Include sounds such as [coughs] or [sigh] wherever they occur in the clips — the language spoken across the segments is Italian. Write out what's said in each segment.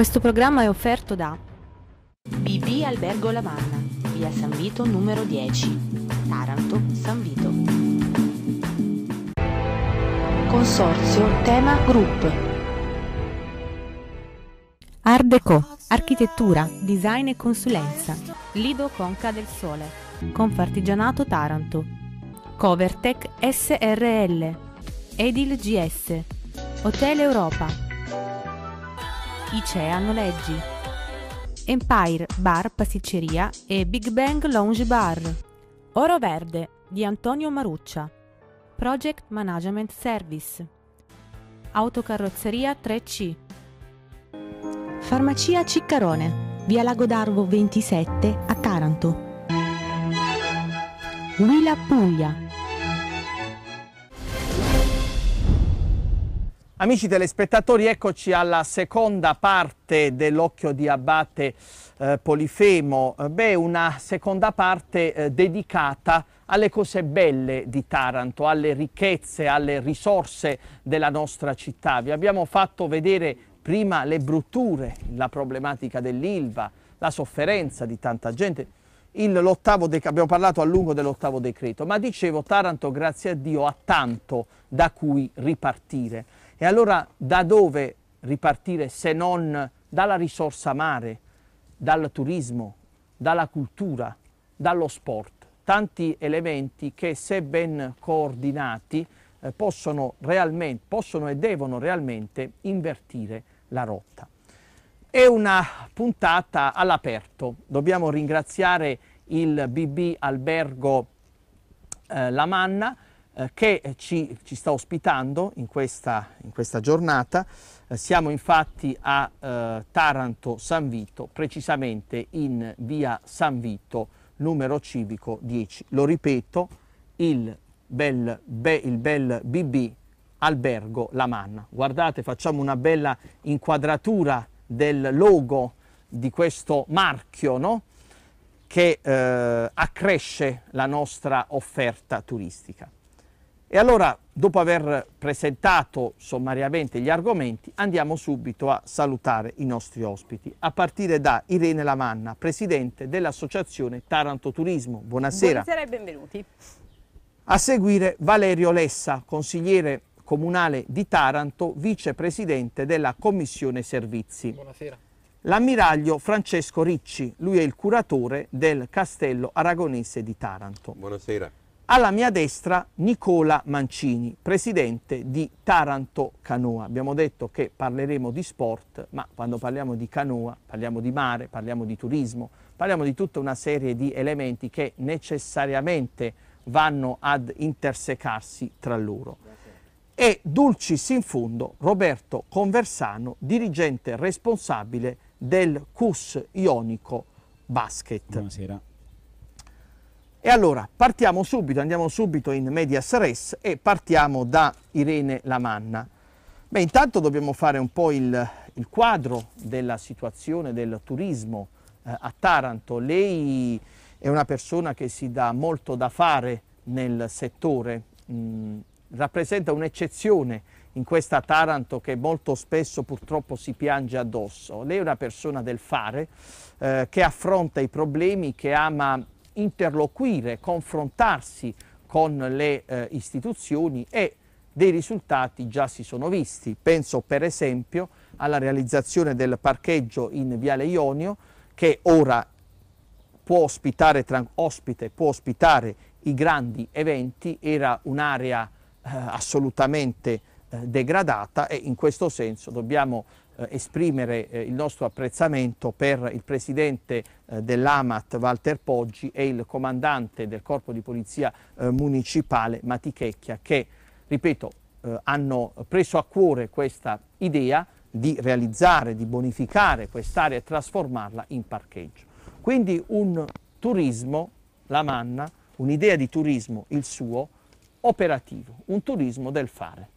Questo programma è offerto da BB Albergo La Lavanna, via San Vito numero 10, Taranto, San Vito. Consorzio Tema Group. Ardeco, architettura, design e consulenza. Lido Conca del Sole, Confartigianato Taranto. Covertech SRL, Edil GS, Hotel Europa. Icea Noleggi, Empire Bar Pasticceria e Big Bang Lounge Bar, Oro Verde di Antonio Maruccia, Project Management Service, Autocarrozzeria 3C, Farmacia Ciccarone, via Lago d'Arvo 27 a Taranto, Willa Puglia Amici telespettatori, eccoci alla seconda parte dell'occhio di Abate eh, Polifemo. Eh, beh, una seconda parte eh, dedicata alle cose belle di Taranto, alle ricchezze, alle risorse della nostra città. Vi abbiamo fatto vedere prima le brutture, la problematica dell'Ilva, la sofferenza di tanta gente. Il, abbiamo parlato a lungo dell'ottavo decreto, ma dicevo Taranto, grazie a Dio, ha tanto da cui ripartire e allora da dove ripartire se non dalla risorsa mare, dal turismo, dalla cultura, dallo sport? Tanti elementi che se ben coordinati eh, possono, realmente, possono e devono realmente invertire la rotta. È una puntata all'aperto. Dobbiamo ringraziare il BB Albergo eh, La Manna eh, che eh, ci, ci, sta ospitando in questa, in questa giornata. Eh, siamo infatti a eh, Taranto San Vito, precisamente in via San Vito numero civico 10. Lo ripeto, il bel, be, il bel BB albergo La Manna. Guardate, facciamo una bella inquadratura del logo di questo marchio, no? che eh, accresce la nostra offerta turistica. E allora, dopo aver presentato sommariamente gli argomenti, andiamo subito a salutare i nostri ospiti, a partire da Irene Lamanna, presidente dell'associazione Taranto Turismo. Buonasera. Buonasera e benvenuti. A seguire Valerio Lessa, consigliere comunale di Taranto, vicepresidente della Commissione Servizi. Buonasera. L'ammiraglio Francesco Ricci, lui è il curatore del Castello Aragonese di Taranto. Buonasera alla mia destra Nicola Mancini, presidente di Taranto Canoa. Abbiamo detto che parleremo di sport, ma quando parliamo di canoa parliamo di mare, parliamo di turismo, parliamo di tutta una serie di elementi che necessariamente vanno ad intersecarsi tra loro. E dulcis in fondo Roberto Conversano, dirigente responsabile del CUS Ionico Basket. Buonasera. E allora partiamo subito, andiamo subito in medias res e partiamo da Irene Lamanna. Beh, intanto dobbiamo fare un po' il, il quadro della situazione del turismo eh, a Taranto. Lei è una persona che si dà molto da fare nel settore, mm, rappresenta un'eccezione in questa Taranto che molto spesso purtroppo si piange addosso. Lei è una persona del fare eh, che affronta i problemi, che ama interloquire, confrontarsi con le eh, istituzioni e dei risultati già si sono visti. Penso per esempio alla realizzazione del parcheggio in Viale Ionio che ora può ospitare, ospite, può ospitare i grandi eventi, era un'area eh, assolutamente eh, degradata e in questo senso dobbiamo eh, esprimere eh, il nostro apprezzamento per il presidente eh, dell'AMAT Walter Poggi e il comandante del corpo di polizia municipale Matichecchia che, ripeto, hanno preso a cuore questa idea di realizzare, di bonificare quest'area e trasformarla in parcheggio. Quindi un turismo, la manna, un'idea di turismo, il suo, operativo, un turismo del fare.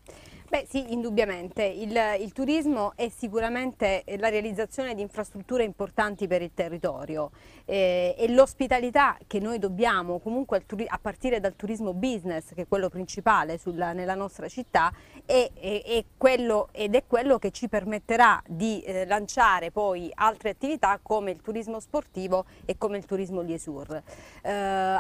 Beh sì, indubbiamente. Il, il, turismo è sicuramente eh, la realizzazione di infrastrutture importanti per il territorio eh, e l'ospitalità che noi dobbiamo comunque a partire dal turismo business, che è quello principale sulla, nella nostra città, è, è, è quello, ed è quello che ci permetterà di eh, lanciare poi altre attività come il turismo sportivo e come il turismo liesur. Eh,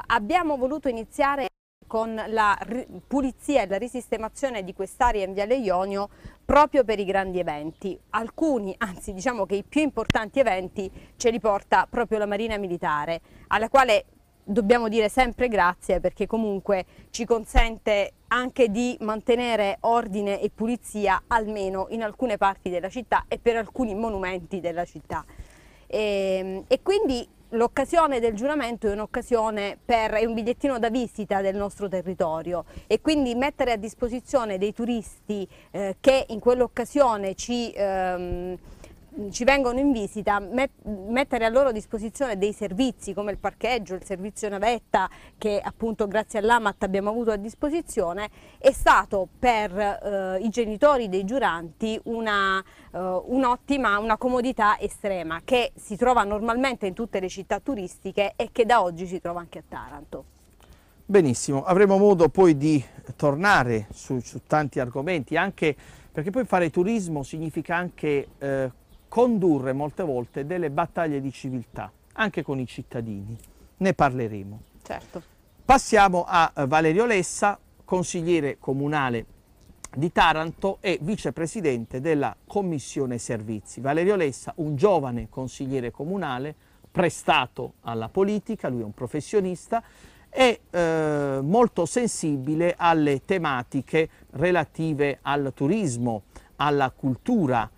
abbiamo voluto iniziare con la pulizia e la risistemazione di quest'area in Viale Ionio proprio per i grandi eventi. Alcuni, anzi diciamo che i più importanti eventi ce li porta proprio la Marina Militare, alla quale dobbiamo dire sempre grazie perché comunque ci consente anche di mantenere ordine e pulizia almeno in alcune parti della città e per alcuni monumenti della città. E, ehm, e quindi l'occasione del giuramento è un'occasione per è un bigliettino da visita del nostro territorio e quindi mettere a disposizione dei turisti eh, che in quell'occasione ci ehm, ci vengono in visita, met mettere a loro disposizione dei servizi come il parcheggio, il servizio navetta che appunto grazie all'AMAT abbiamo avuto a disposizione, è stato per eh, i genitori dei giuranti eh, un'ottima, eh, un una comodità estrema che si trova normalmente in tutte le città turistiche e che da oggi si trova anche a Taranto. Benissimo, avremo modo poi di tornare su, su tanti argomenti, anche perché poi fare turismo significa anche eh, condurre molte volte delle battaglie di civiltà, anche con i cittadini. Ne parleremo. Certo. Passiamo a eh, Valerio Lessa, consigliere comunale di Taranto e vicepresidente della Commissione Servizi. Valerio Lessa, un giovane consigliere comunale prestato alla politica, lui è un professionista e eh, molto sensibile alle tematiche relative al turismo, alla cultura,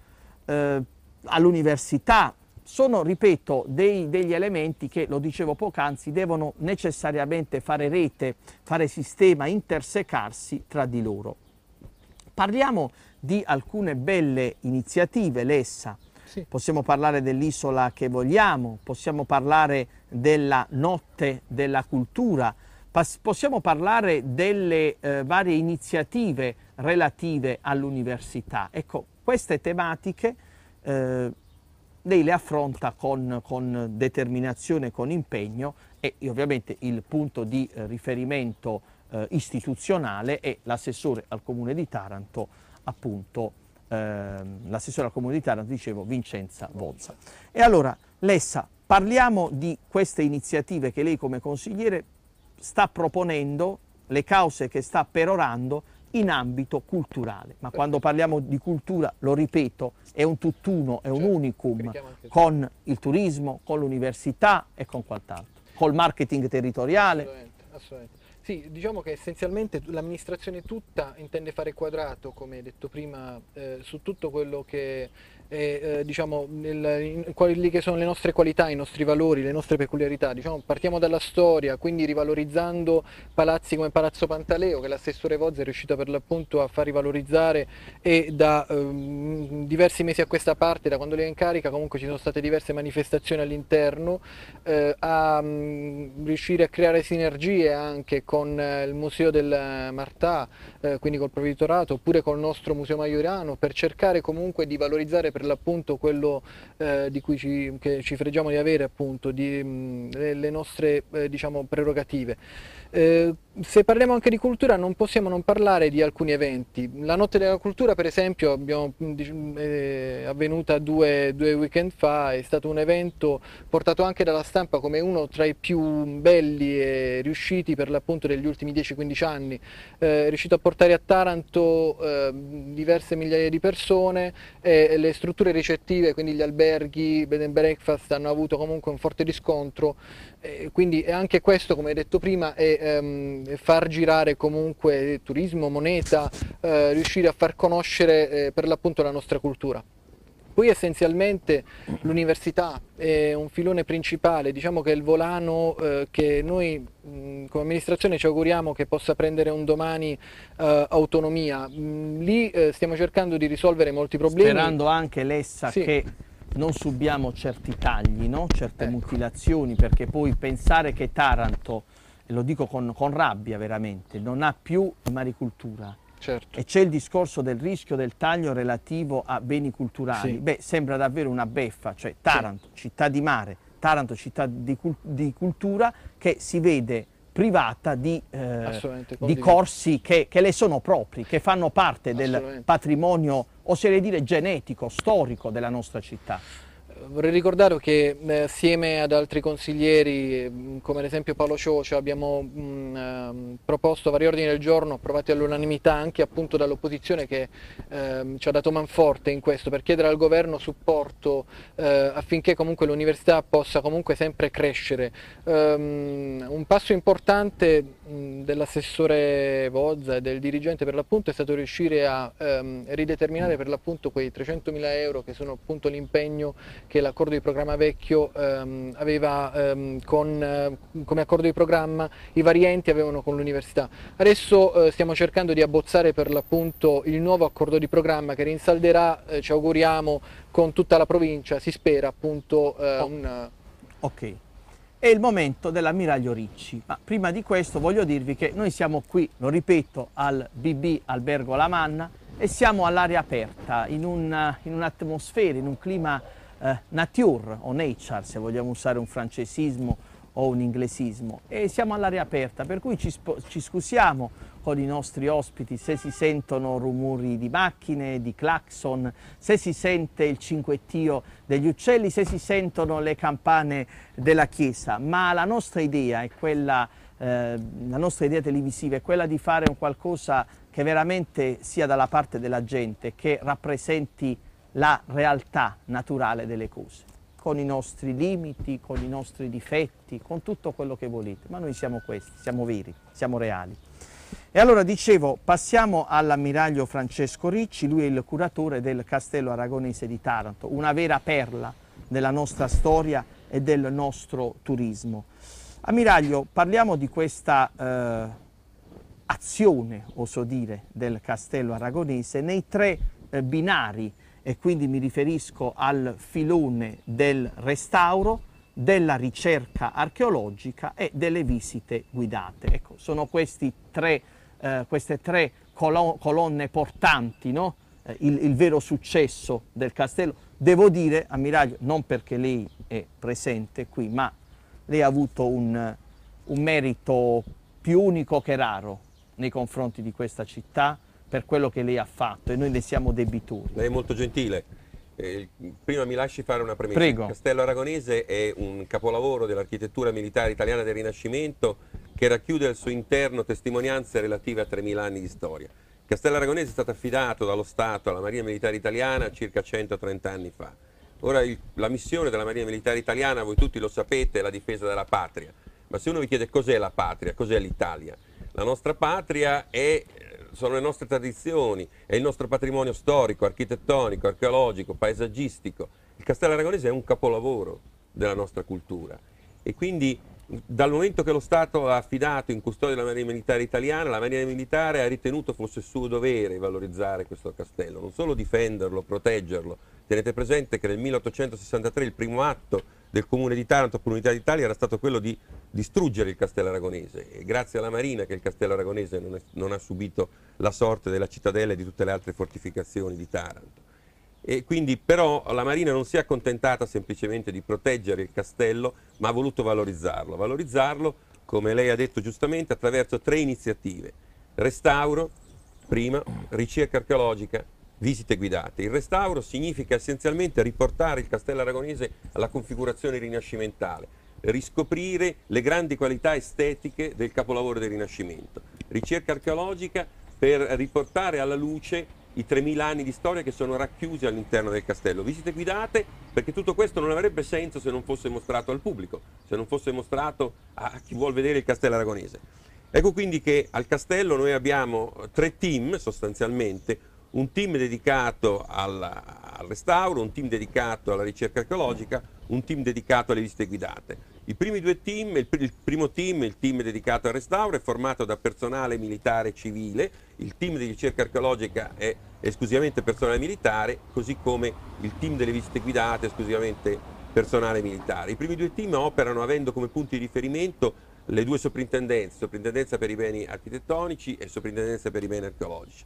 eh, all'università. Sono, ripeto, dei, degli elementi che, lo dicevo poc'anzi, devono necessariamente fare rete, fare sistema, intersecarsi tra di loro. Parliamo di alcune belle iniziative, l'ESSA. Sì. Possiamo parlare dell'isola che vogliamo, possiamo parlare della notte della cultura, possiamo parlare delle eh, varie iniziative relative all'università. Ecco, queste tematiche eh, lei le affronta con, con, determinazione, con impegno e ovviamente il punto di eh, riferimento eh, istituzionale è l'assessore al comune di Taranto, appunto ehm, l'assessore al comune di Taranto, dicevo, Vincenza Vozza. E allora, Lessa, parliamo di queste iniziative che lei come consigliere sta proponendo, le cause che sta perorando in ambito culturale. Ma certo. quando parliamo di cultura, lo ripeto, è un tutt'uno, è un certo, unicum con il turismo, con l'università e con quant'altro, col marketing territoriale. Assolutamente, assolutamente. Sì, diciamo che essenzialmente l'amministrazione tutta intende fare quadrato, come detto prima, eh, su tutto quello che eh, diciamo, nel, quelli che sono le nostre qualità, i nostri valori, le nostre peculiarità. Diciamo, partiamo dalla storia, quindi rivalorizzando palazzi come Palazzo Pantaleo, che l'assessore Vozza è riuscito per l'appunto a far rivalorizzare e da ehm, diversi mesi a questa parte, da quando lei è in carica, comunque ci sono state diverse manifestazioni all'interno, eh, a mh, mm, riuscire a creare sinergie anche con eh, il Museo del Martà, eh, quindi col Provveditorato, oppure col nostro Museo Maiorano, per cercare comunque di valorizzare per l'appunto quello eh, di cui ci, ci fregiamo di avere appunto, di, mh, mm, le nostre eh, diciamo, prerogative. Eh, se parliamo anche di cultura non possiamo non parlare di alcuni eventi. La Notte della Cultura per esempio abbiamo, è avvenuta due, due weekend fa, è stato un evento portato anche dalla stampa come uno tra i più belli e riusciti per l'appunto degli ultimi 10-15 anni. Eh, è riuscito a portare a Taranto eh, diverse migliaia di persone e le strutture ricettive, quindi gli alberghi, bed and breakfast hanno avuto comunque un forte riscontro. Eh, quindi anche questo, come detto prima, è ehm, far girare comunque turismo, moneta, eh, riuscire a far conoscere eh, per l'appunto la nostra cultura. Poi essenzialmente l'università è un filone principale, diciamo che è il volano eh, che noi mh, mm, come amministrazione ci auguriamo che possa prendere un domani eh, autonomia. Mh, mm, lì eh, stiamo cercando di risolvere molti problemi. Sperando anche l'essa sì. che non subiamo certi tagli, no? certe ecco. mutilazioni, perché poi pensare che Taranto, e lo dico con, con rabbia veramente, non ha più maricoltura. Certo. E c'è il discorso del rischio del taglio relativo a beni culturali. Sì. Beh, sembra davvero una beffa, cioè Taranto, sì. città di mare, Taranto, città di, di cultura, che si vede privata di, eh, di corsi che, che, le sono propri, che fanno parte del patrimonio oserei dire genetico, storico della nostra città. Vorrei ricordare che eh, assieme ad altri consiglieri, mm, come ad esempio Paolo Ciocia, abbiamo mh, mm, ehm, proposto vari ordini del giorno approvati all'unanimità anche appunto dall'opposizione che eh, ci ha dato manforte in questo per chiedere al governo supporto eh, affinché comunque l'università possa comunque sempre crescere. Um, un passo importante Mm, dell'assessore Vozza e del dirigente per l'appunto è stato riuscire a ehm, rideterminare per l'appunto quei 300.000 euro che sono appunto l'impegno che l'accordo di programma vecchio ehm, aveva ehm, con, eh, come accordo di programma i vari enti avevano con l'università. Adesso eh, stiamo cercando di abbozzare per l'appunto il nuovo accordo di programma che rinsalderà, eh, ci auguriamo, con tutta la provincia, si spera appunto eh, oh. un... Eh, ok, è il momento dell'ammiraglio Ricci. Ma prima di questo voglio dirvi che noi siamo qui, lo ripeto, al BB Albergo La Manna e siamo all'aria aperta, in, un, in un'atmosfera, in un clima eh, nature o nature, se vogliamo usare un francesismo, o un inglesismo e siamo all'aria aperta, per cui ci, ci, scusiamo con i nostri ospiti se si sentono rumori di macchine, di clacson, se si sente il cinquettio degli uccelli, se si sentono le campane della chiesa, ma la nostra idea è quella, eh, la nostra idea televisiva è quella di fare un qualcosa che veramente sia dalla parte della gente, che rappresenti la realtà naturale delle cose con i nostri limiti, con i nostri difetti, con tutto quello che volete, ma noi siamo questi, siamo veri, siamo reali. E allora dicevo, passiamo all'ammiraglio Francesco Ricci, lui è il curatore del castello aragonese di Taranto, una vera perla della nostra storia e del nostro turismo. Ammiraglio, parliamo di questa eh, azione, oso dire, del castello aragonese nei tre eh, binari e quindi mi riferisco al filone del restauro, della ricerca archeologica e delle visite guidate. Ecco, sono tre, eh, queste tre colonne portanti, no? Eh, il, il, vero successo del castello. Devo dire, ammiraglio, non perché lei è presente qui, ma lei ha avuto un, un merito più unico che raro nei confronti di questa città, per quello che lei ha fatto e noi ne siamo debitori. Lei è molto gentile. Eh, prima mi lasci fare una premessa. Prego. Castello Aragonese è un capolavoro dell'architettura militare italiana del Rinascimento che racchiude al suo interno testimonianze relative a 3.000 anni di storia. Castello Aragonese è stato affidato dallo Stato alla Marina Militare Italiana circa 130 anni fa. Ora il, la missione della Marina Militare Italiana, voi tutti lo sapete, è la difesa della patria. Ma se uno vi chiede cos'è la patria, cos'è l'Italia, la nostra patria è, eh, sono le nostre tradizioni, è il nostro patrimonio storico, architettonico, archeologico, paesaggistico. Il Castello Aragonese è un capolavoro della nostra cultura e quindi dal momento che lo Stato ha affidato in custodia la Marina Militare Italiana, la Marina Militare ha ritenuto fosse suo dovere valorizzare questo castello, non solo difenderlo, proteggerlo. Tenete presente che nel 1863 il primo atto del comune di Taranto per l'unità d'Italia era stato quello di distruggere il castello aragonese e grazie alla Marina che il castello aragonese non, è, non ha subito la sorte della cittadella e di tutte le altre fortificazioni di Taranto. E quindi però la Marina non si è accontentata semplicemente di proteggere il castello ma ha voluto valorizzarlo, valorizzarlo come lei ha detto giustamente attraverso tre iniziative, restauro prima, ricerca archeologica visite guidate. Il restauro significa essenzialmente riportare il castello aragonese alla configurazione rinascimentale, riscoprire le grandi qualità estetiche del capolavoro del Rinascimento. Ricerca archeologica per riportare alla luce i 3.000 anni di storia che sono racchiusi all'interno del castello. Visite guidate perché tutto questo non avrebbe senso se non fosse mostrato al pubblico, se non fosse mostrato a chi vuole vedere il castello aragonese. Ecco quindi che al castello noi abbiamo tre team sostanzialmente, un team dedicato alla, al restauro, un team dedicato alla ricerca archeologica, un team dedicato alle visite guidate. I primi due team, il, pr il, primo team, il team dedicato al restauro, è formato da personale militare e civile, il team di ricerca archeologica è esclusivamente personale militare, così come il team delle visite guidate è esclusivamente personale militare. I primi due team operano avendo come punti di riferimento le due soprintendenze, soprintendenza per i beni architettonici e soprintendenza per i beni archeologici.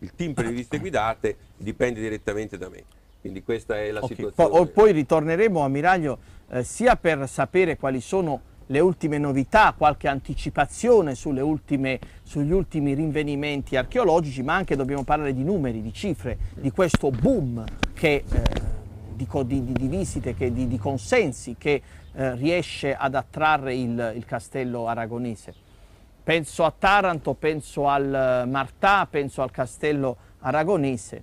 Il team per le visite guidate dipende direttamente da me. Quindi questa è la okay. situazione. Poi, poi ritorneremo, ammiraglio, eh, sia per sapere quali sono le ultime novità, qualche anticipazione ultime, sugli ultimi rinvenimenti archeologici, ma anche dobbiamo parlare di numeri, di cifre, di questo boom che... Eh, di, di, di, visite, che, di, di, consensi che eh, riesce ad attrarre il, il, castello aragonese. Penso a Taranto, penso al eh, Martà, penso al castello aragonese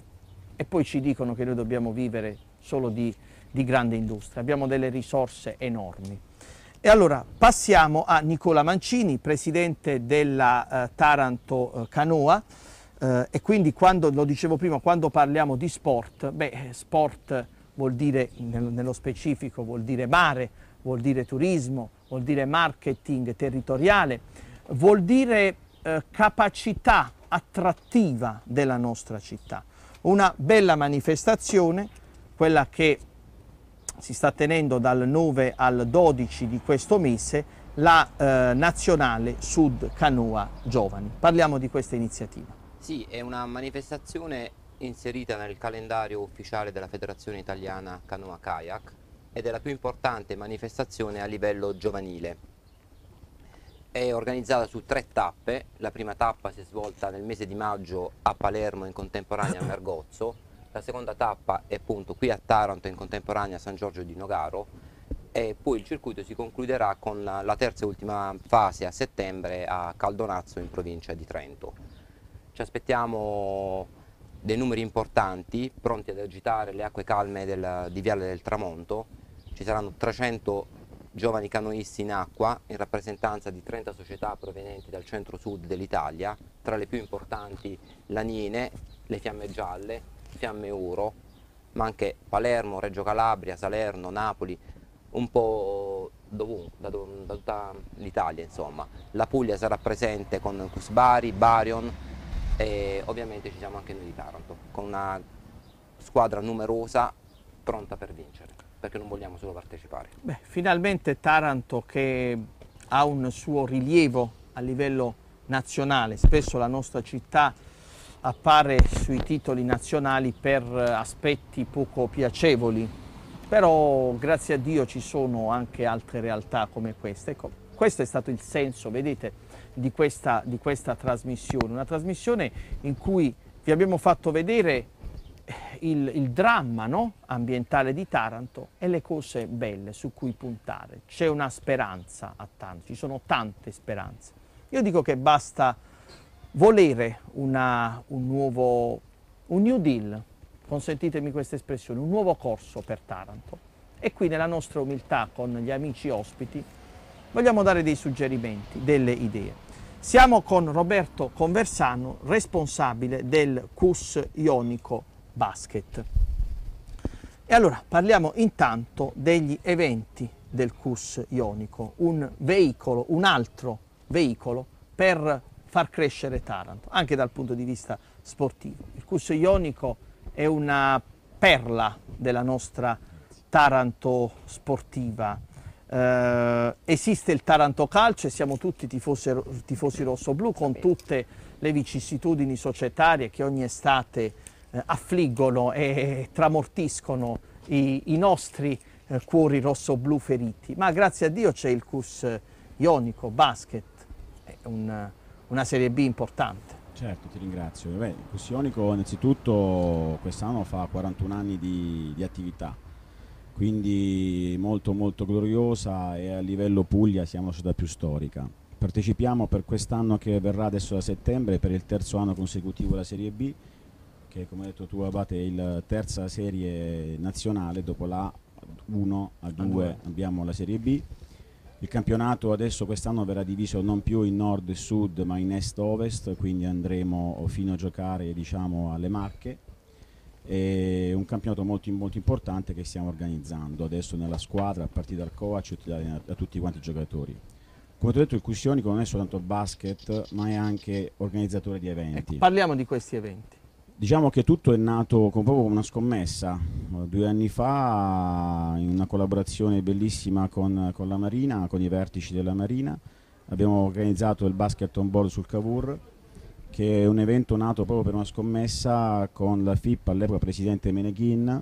e poi ci dicono che noi dobbiamo vivere solo di, di grande industria, abbiamo delle risorse enormi. E allora passiamo a Nicola Mancini, presidente della eh, Taranto eh, Canoa. Eh, e quindi quando, lo dicevo prima, quando parliamo di sport, beh, sport vuol dire, nello specifico, vuol dire mare, vuol dire turismo, vuol dire marketing territoriale, vuol dire eh, capacità attrattiva della nostra città. Una bella manifestazione, quella che si sta tenendo dal 9 al 12 di questo mese, la eh, nazionale Sud Canoa Giovani. Parliamo di questa iniziativa. Sì, è una manifestazione inserita nel calendario ufficiale della Federazione Italiana Canoa Kayak ed è la più importante manifestazione a livello giovanile. È organizzata su tre tappe, la prima tappa si è svolta nel mese di maggio a Palermo in contemporanea a Mergozzo, [coughs] la seconda tappa è appunto qui a Taranto in contemporanea a San Giorgio di Nogaro e poi il circuito si concluderà con la terza e ultima fase a settembre a Caldonazzo in provincia di Trento. Ci aspettiamo dei numeri importanti pronti ad agitare le acque calme del, di Viale del Tramonto ci saranno 300 giovani canoisti in acqua in rappresentanza di 30 società provenienti dal centro-sud dell'Italia, tra le più importanti Lanine, le Fiamme Gialle, Fiamme Uro, ma anche Palermo, Reggio Calabria, Salerno, Napoli, un po' dovunque, da, da tutta l'Italia insomma. La Puglia sarà presente con Cusbari, Barion e ovviamente ci siamo anche noi di Taranto, con una squadra numerosa pronta per vincere perché non vogliamo solo partecipare. Beh, finalmente Taranto che ha un suo rilievo a livello nazionale, spesso la nostra città appare sui titoli nazionali per aspetti poco piacevoli, però grazie a Dio ci sono anche altre realtà come queste. Ecco, questo è stato il senso, vedete, di questa, di questa trasmissione, una trasmissione in cui vi abbiamo fatto vedere il, il dramma no? ambientale di Taranto e le cose belle su cui puntare. C'è una speranza a Taranto, ci sono tante speranze. Io dico che basta volere una, un nuovo, un New Deal, consentitemi questa espressione, un nuovo corso per Taranto. E qui nella nostra umiltà con gli amici ospiti vogliamo dare dei suggerimenti, delle idee. Siamo con Roberto Conversano, responsabile del CUS Ionico basket. E allora parliamo intanto degli eventi del CUS ionico, un veicolo, un altro veicolo per far crescere Taranto, anche dal punto di vista sportivo. Il CUS ionico è una perla della nostra Taranto sportiva. Eh, esiste il Taranto Calcio e siamo tutti tifosi, tifosi rosso-blu con tutte le vicissitudini societarie che ogni estate eh, affliggono e tramortiscono i, i nostri eh, cuori rosso-blu feriti. Ma grazie a Dio c'è il CUS ionico, basket, un, una Serie B importante. Certo, ti ringrazio. Beh, il CUS ionico innanzitutto quest'anno fa 41 anni di, di attività, quindi molto molto gloriosa e a livello Puglia siamo la società più storica. Partecipiamo per quest'anno che verrà adesso da settembre per il terzo anno consecutivo la Serie B che come hai detto tu Abate è la terza serie nazionale dopo la 1 a 2 abbiamo la serie B il campionato adesso quest'anno verrà diviso non più in nord e sud ma in est ovest quindi andremo fino a giocare diciamo alle Marche è un campionato molto, molto, importante che stiamo organizzando adesso nella squadra a partire dal coach da, da tutti quanti i giocatori come ti ho detto il Cussionico non è soltanto basket ma è anche organizzatore di eventi ecco, parliamo di questi eventi Diciamo che tutto è nato con, proprio una scommessa. Due anni fa, in una collaborazione bellissima con, con, la Marina, con i vertici della Marina, abbiamo organizzato il Basket on Ball sul Cavour, che è un evento nato proprio per una scommessa con la FIP, all'epoca presidente Meneghin,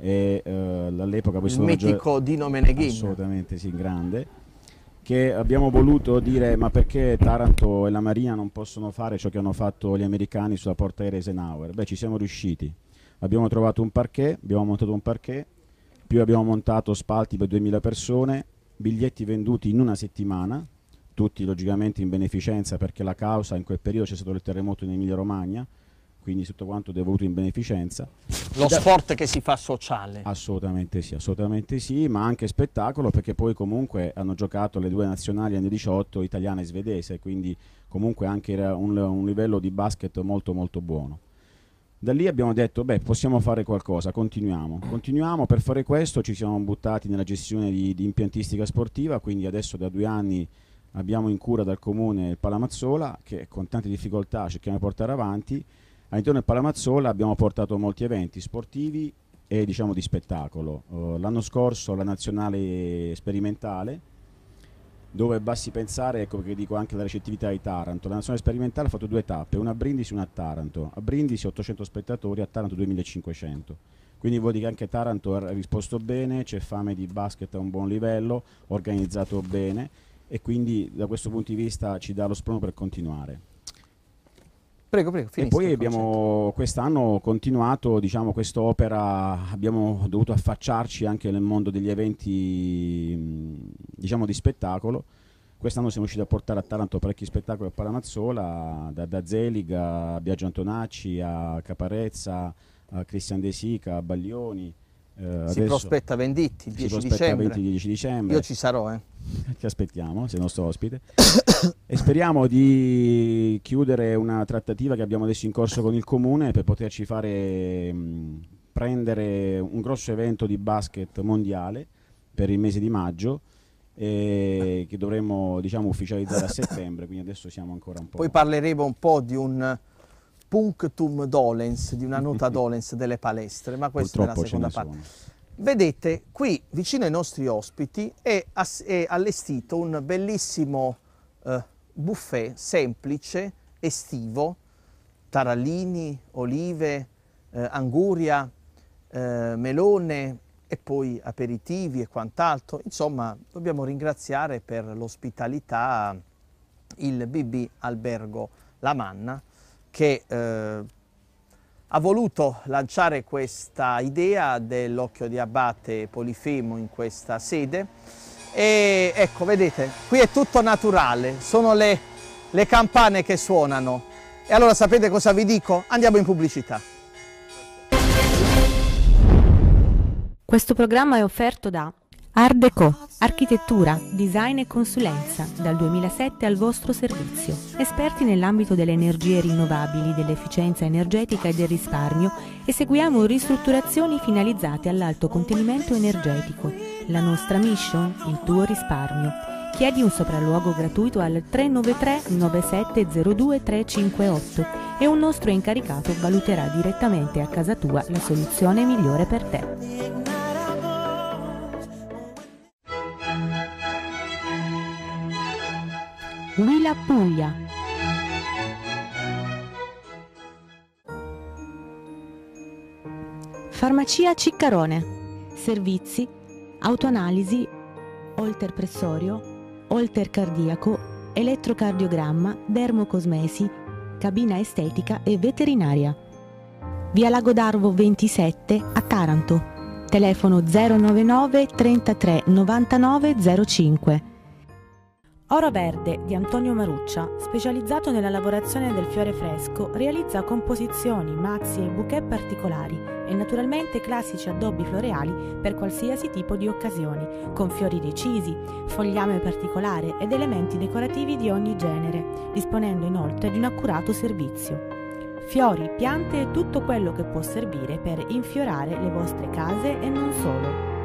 e eh, all'epoca poi Il Mitico Gio- Dino Meneghin. Assolutamente, sì, grande che abbiamo voluto dire ma perché Taranto e la Marina non possono fare ciò che hanno fatto gli americani sulla porta aerea Eisenhower? Beh, ci siamo riusciti. Abbiamo trovato un parquet, abbiamo montato un parquet, più abbiamo montato spalti per 2000 persone, biglietti venduti in una settimana, tutti logicamente in beneficenza perché la causa in quel periodo c'è stato il terremoto in Emilia Romagna, quindi tutto quanto devoluto in beneficenza. Lo da... sport che si fa sociale. Assolutamente sì, assolutamente sì, ma anche spettacolo perché poi comunque hanno giocato le due nazionali anni 18 italiana e svedese, quindi comunque anche era un, un livello di basket molto molto buono. Da lì abbiamo detto, beh, possiamo fare qualcosa, continuiamo. Continuiamo, per fare questo ci siamo buttati nella gestione di, di impiantistica sportiva, quindi adesso da due anni abbiamo in cura dal comune il Palamazzola, che con tante difficoltà cerchiamo di portare avanti, All'interno del Palamazzola abbiamo portato molti eventi sportivi e diciamo di spettacolo. Uh, l'anno scorso la nazionale sperimentale, dove basti pensare, ecco perché dico anche la recettività di Taranto, la nazionale sperimentale ha fatto due tappe, una a Brindisi e una a Taranto. A Brindisi 800 spettatori, a Taranto 2500. Quindi vuol dire che anche Taranto ha risposto bene, c'è fame di basket a un buon livello, organizzato bene e quindi da questo punto di vista ci dà lo sprono per continuare. Prego, prego. E poi abbiamo quest'anno continuato diciamo, quest'opera, abbiamo dovuto affacciarci anche nel mondo degli eventi mm, diciamo, di spettacolo. Quest'anno siamo riusciti a portare a Taranto parecchi spettacoli a Palamazzola, da, da Zelig a Biagio Antonacci a Caparezza, a Cristian De Sica, a Baglioni. Eh, si prospetta Venditti il 10 dicembre. Venditti, 10 dicembre. Io ci sarò, eh. Ti aspettiamo, sei il nostro ospite. e speriamo di chiudere una trattativa che abbiamo adesso in corso con il comune per poterci fare mh, mm, prendere un grosso evento di basket mondiale per il mese di maggio eh, che dovremmo diciamo, ufficializzare a [laughs] settembre, quindi adesso siamo ancora un po'. Poi parleremo un po' di un punctum dolens, di una nota [laughs] dolens delle palestre, ma questa Purtroppo è la seconda parte. Sono. Vedete, qui vicino ai nostri ospiti è, è allestito un bellissimo eh, buffet semplice, estivo, tarallini, olive, eh, anguria, eh, melone e poi aperitivi e quant'altro. Insomma, dobbiamo ringraziare per l'ospitalità il BB Albergo La Manna, che eh, ha voluto lanciare questa idea dell'occhio di abate Polifemo in questa sede e ecco vedete qui è tutto naturale sono le, le campane che suonano e allora sapete cosa vi dico? Andiamo in pubblicità. Questo programma è offerto da Art Deco, architettura, design e consulenza, dal 2007 al vostro servizio. Esperti nell'ambito delle energie rinnovabili, dell'efficienza energetica e del risparmio, eseguiamo ristrutturazioni finalizzate all'alto contenimento energetico. La nostra mission? Il tuo risparmio. Chiedi un sopralluogo gratuito al 393 9702 358 e un nostro incaricato valuterà direttamente a casa tua la soluzione migliore per te. Willa Puglia. Farmacia Ciccarone. Servizi, autoanalisi, olterpressorio, oltercardiaco, elettrocardiogramma, dermocosmesi, cabina estetica e veterinaria. Via Lago d'Arvo 27 a Taranto. Telefono 099 33 99 05 Oro Verde di Antonio Maruccia, specializzato nella lavorazione del fiore fresco, realizza composizioni, mazzi e bouquet particolari e naturalmente classici addobbi floreali per qualsiasi tipo di occasioni, con fiori decisi, fogliame particolare ed elementi decorativi di ogni genere, disponendo inoltre di un accurato servizio fiori, piante e tutto quello che può servire per infiorare le vostre case e non solo.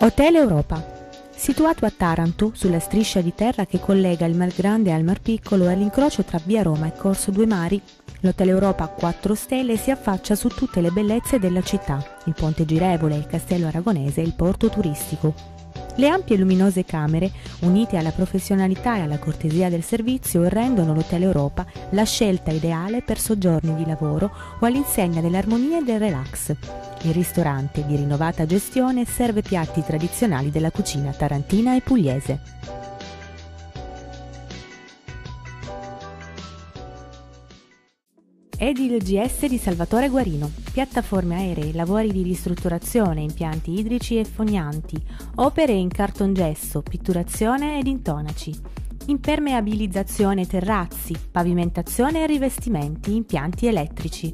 Hotel Europa. Situato a Taranto, sulla striscia di terra che collega il Mar Grande al Mar Piccolo e all'incrocio tra via Roma e Corso Due Mari, l'Hotel Europa 4 Stelle si affaccia su tutte le bellezze della città, il ponte girevole, il castello aragonese e il porto turistico. Le ampie e luminose camere, unite alla professionalità e alla cortesia del servizio, rendono l'Hotel Europa la scelta ideale per soggiorni di lavoro o all'insegna dell'armonia e del relax. Il ristorante, di rinnovata gestione, serve piatti tradizionali della cucina tarantina e pugliese. Edil GS di Salvatore Guarino, piattaforme aeree, lavori di ristrutturazione, impianti idrici e fognanti, opere in cartongesso, pitturazione ed intonaci, impermeabilizzazione terrazzi, pavimentazione e rivestimenti, impianti elettrici.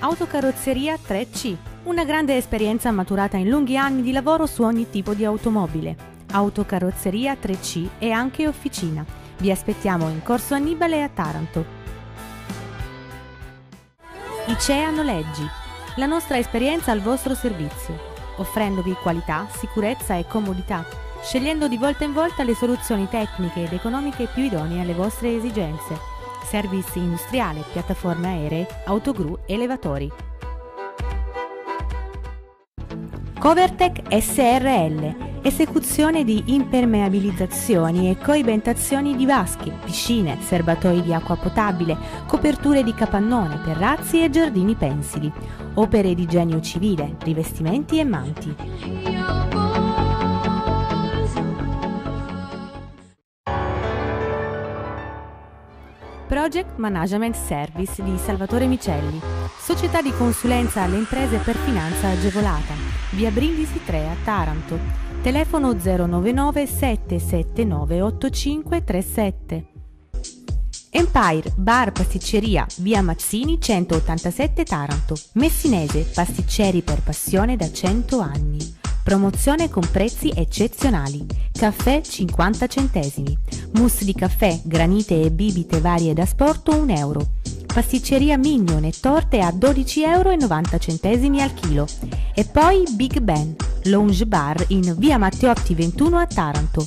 Autocarrozzeria 3C, una grande esperienza maturata in lunghi anni di lavoro su ogni tipo di automobile. Autocarrozzeria 3C e anche officina vi aspettiamo in Corso Annibale a Taranto. ICEA Noleggi, la nostra esperienza al vostro servizio, offrendovi qualità, sicurezza e comodità, scegliendo di volta in volta le soluzioni tecniche ed economiche più idonee alle vostre esigenze. Servizi industriale, piattaforme aeree, autogru e elevatori. Covertech SRL, esecuzione di impermeabilizzazioni e coibentazioni di vasche, piscine, serbatoi di acqua potabile, coperture di capannone, terrazzi e giardini pensili, opere di genio civile, rivestimenti e manti. Project Management Service di Salvatore Micelli, società di consulenza alle imprese per finanza agevolata, via Brindisi 3 a Taranto, telefono 099 779 8537. Empire Bar Pasticceria, via Mazzini 187 Taranto, messinese, pasticceri per passione da 100 anni. Promozione con prezzi eccezionali. Caffè 50 centesimi. Mousse di caffè, granite e bibite varie da sport 1 euro. Pasticceria Mignon e torte a 12,90 euro al chilo. E poi Big Ben, lounge bar in via Matteotti 21 a Taranto.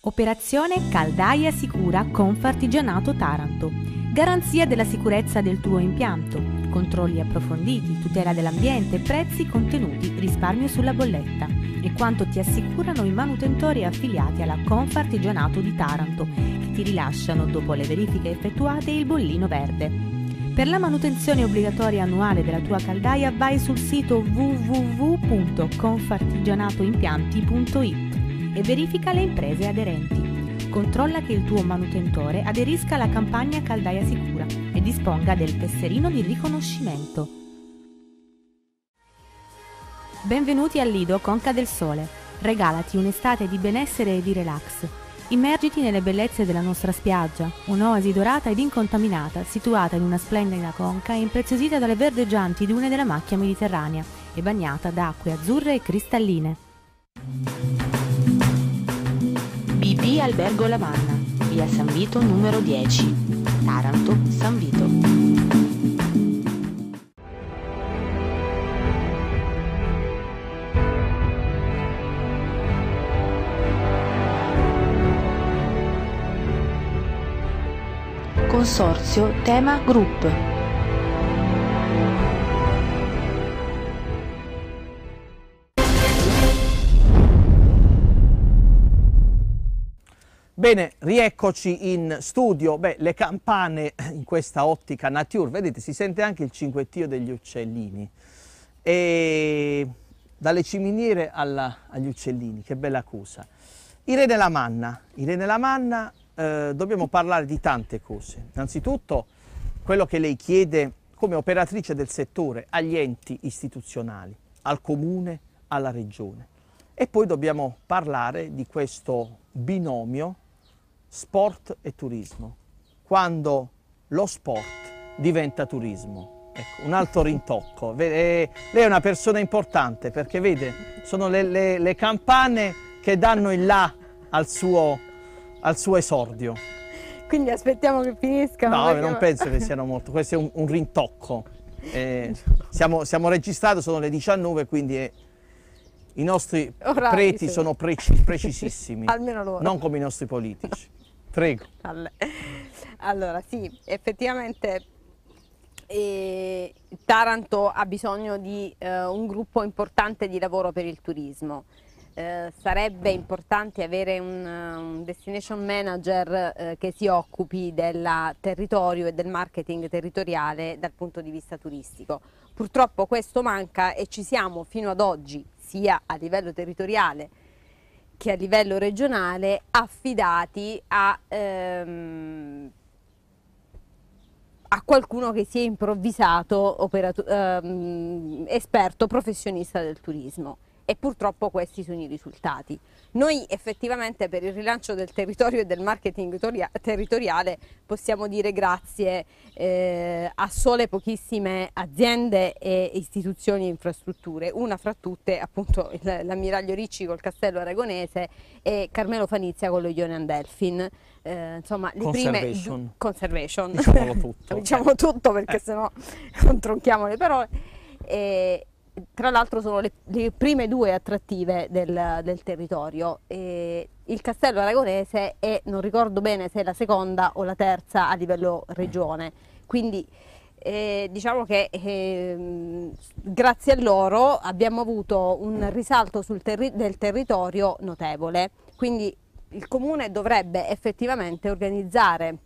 Operazione Caldaia Sicura Confartigianato Taranto. Garanzia della sicurezza del tuo impianto controlli approfonditi, tutela dell'ambiente, prezzi contenuti, risparmio sulla bolletta e quanto ti assicurano i manutentori affiliati alla Confartigianato di Taranto che ti rilasciano dopo le verifiche effettuate il bollino verde. Per la manutenzione obbligatoria annuale della tua caldaia vai sul sito www.confartigianatoimpianti.it e verifica le imprese aderenti. Controlla che il tuo manutentore aderisca alla campagna Caldaia Sicura disponga del tesserino di riconoscimento. Benvenuti al Lido Conca del Sole. Regalati un'estate di benessere e di relax. Immergiti nelle bellezze della nostra spiaggia, un'oasi dorata ed incontaminata, situata in una splendida conca e impreziosita dalle verdeggianti dune della macchia mediterranea e bagnata da acque azzurre e cristalline. BP Albergo La Manna, via San Vito numero 10. Taranto, San Vito. Consorzio Tema Group Bene, rieccoci in studio. Beh, le campane eh, in questa ottica nature, vedete, si sente anche il cinquettio degli uccellini. E dalle ciminiere alla, agli uccellini, che bella cosa. Irene Lamanna, Irene Lamanna eh, dobbiamo parlare di tante cose. Innanzitutto quello che lei chiede come operatrice del settore agli enti istituzionali, al comune, alla regione. E poi dobbiamo parlare di questo binomio sport e turismo. Quando lo sport diventa turismo. Ecco, un altro rintocco. Eh, lei è una persona importante perché vede, sono le, le, le campane che danno il là al suo, al suo esordio. Quindi aspettiamo che finiscano. No, perché... non penso che siano [laughs] molto. Questo è un, un rintocco. Eh, siamo, siamo registrati, sono le 19, quindi è, eh, i nostri Orari, preti sì. sono preci, [laughs] precisissimi. Almeno loro. Non come i nostri politici. Prego. Allora, sì, effettivamente eh, Taranto ha bisogno di eh, un gruppo importante di lavoro per il turismo. Eh, sarebbe importante avere un, un destination manager eh, che si occupi del territorio e del marketing territoriale dal punto di vista turistico. Purtroppo questo manca e ci siamo fino ad oggi, sia a livello territoriale anche a livello regionale affidati a, ehm, a qualcuno che si è improvvisato ehm, esperto professionista del turismo e purtroppo questi sono i risultati. Noi effettivamente per il rilancio del territorio e del marketing territoriale possiamo dire grazie eh, a sole pochissime aziende e istituzioni e infrastrutture, una fra tutte appunto l'ammiraglio Ricci col castello aragonese e Carmelo Fanizia con lo Ione Andelfin. Eh, insomma, le conservation. prime conservation, diciamo, [laughs] diciamo tutto perché eh. sennò [laughs] non tronchiamo le parole. E, tra l'altro sono le, le, prime due attrattive del, del territorio. E il castello aragonese è, non ricordo bene se è la seconda o la terza a livello regione, quindi eh, diciamo che eh, grazie a loro abbiamo avuto un risalto terri del territorio notevole, quindi il comune dovrebbe effettivamente organizzare,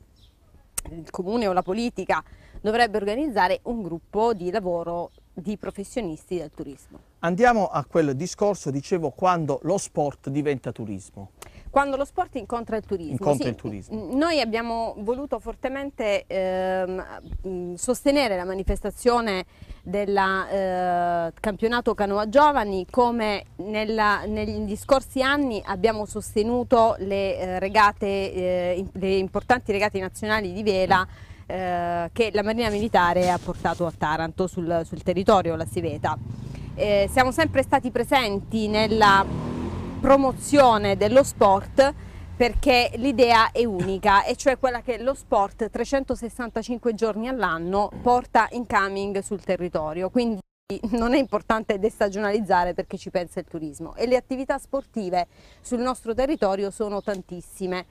il comune o la politica dovrebbe organizzare un gruppo di lavoro di professionisti del turismo. Andiamo a quel discorso, dicevo, quando lo sport diventa turismo. Quando lo sport incontra il turismo. Incontra sì, il turismo. Noi abbiamo voluto fortemente ehm, sostenere la manifestazione del eh, campionato Canoa Giovani come nella, negli scorsi anni abbiamo sostenuto le, eh, regate, eh, le importanti regate nazionali di vela. Mm eh, che la Marina Militare ha portato a Taranto sul, sul territorio, la Siveta. Eh, siamo sempre stati presenti nella promozione dello sport perché l'idea è unica e cioè quella che lo sport 365 giorni all'anno porta in coming sul territorio, quindi non è importante destagionalizzare perché ci pensa il turismo e le attività sportive sul nostro territorio sono tantissime.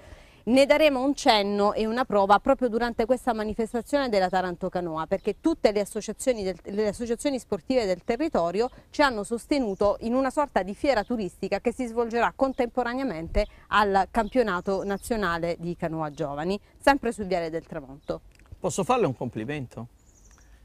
Ne daremo un cenno e una prova proprio durante questa manifestazione della Taranto Canoa perché tutte le associazioni, del, le associazioni sportive del territorio ci hanno sostenuto in una sorta di fiera turistica che si svolgerà contemporaneamente al campionato nazionale di canoa giovani, sempre sul Viale del Tramonto. Posso farle un complimento?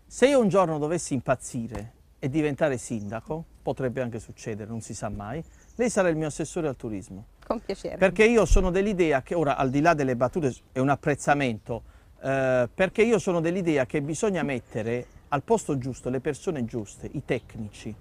Se io un giorno dovessi impazzire e diventare sindaco, potrebbe anche succedere, non si sa mai, lei sarà il mio assessore al turismo. Con piacere. Perché io sono dell'idea che, ora al di là delle battute è un apprezzamento, eh, perché io sono dell'idea che bisogna mettere al posto giusto le persone giuste, i tecnici,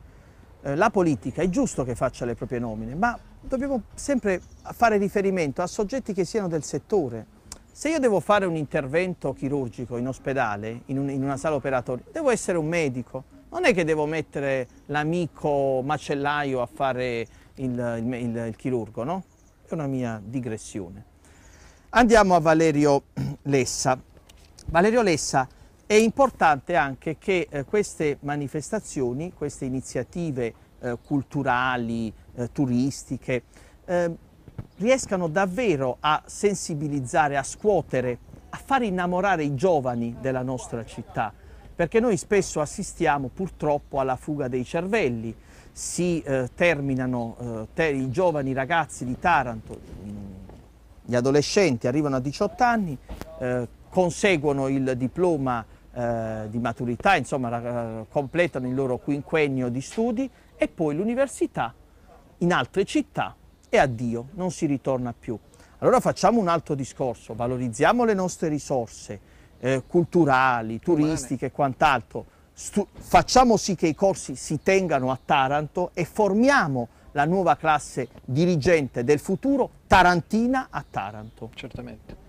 eh, la politica, è giusto che faccia le proprie nomine, ma dobbiamo sempre fare riferimento a soggetti che siano del settore. Se io devo fare un intervento chirurgico in ospedale, in, un, in una sala operatoria, devo essere un medico, non è che devo mettere l'amico macellaio a fare il, il, il, il chirurgo, no? È una mia digressione. Andiamo a Valerio Lessa. Valerio Lessa è importante anche che eh, queste manifestazioni, queste iniziative eh, culturali, eh, turistiche, ehm, riescano davvero a sensibilizzare, a scuotere, a far innamorare i giovani della nostra città, perché noi spesso assistiamo purtroppo alla fuga dei cervelli, si eh, terminano, eh, ter i giovani ragazzi di Taranto, gli adolescenti arrivano a 18 anni, eh, conseguono il diploma eh, di maturità, insomma eh, completano il loro quinquennio di studi e poi l'università in altre città e addio, non si ritorna più. Allora facciamo un altro discorso, valorizziamo le nostre risorse eh, culturali, turistiche e quant'altro, facciamo sì che i corsi si tengano a Taranto e formiamo la nuova classe dirigente del futuro tarantina a Taranto. Certamente.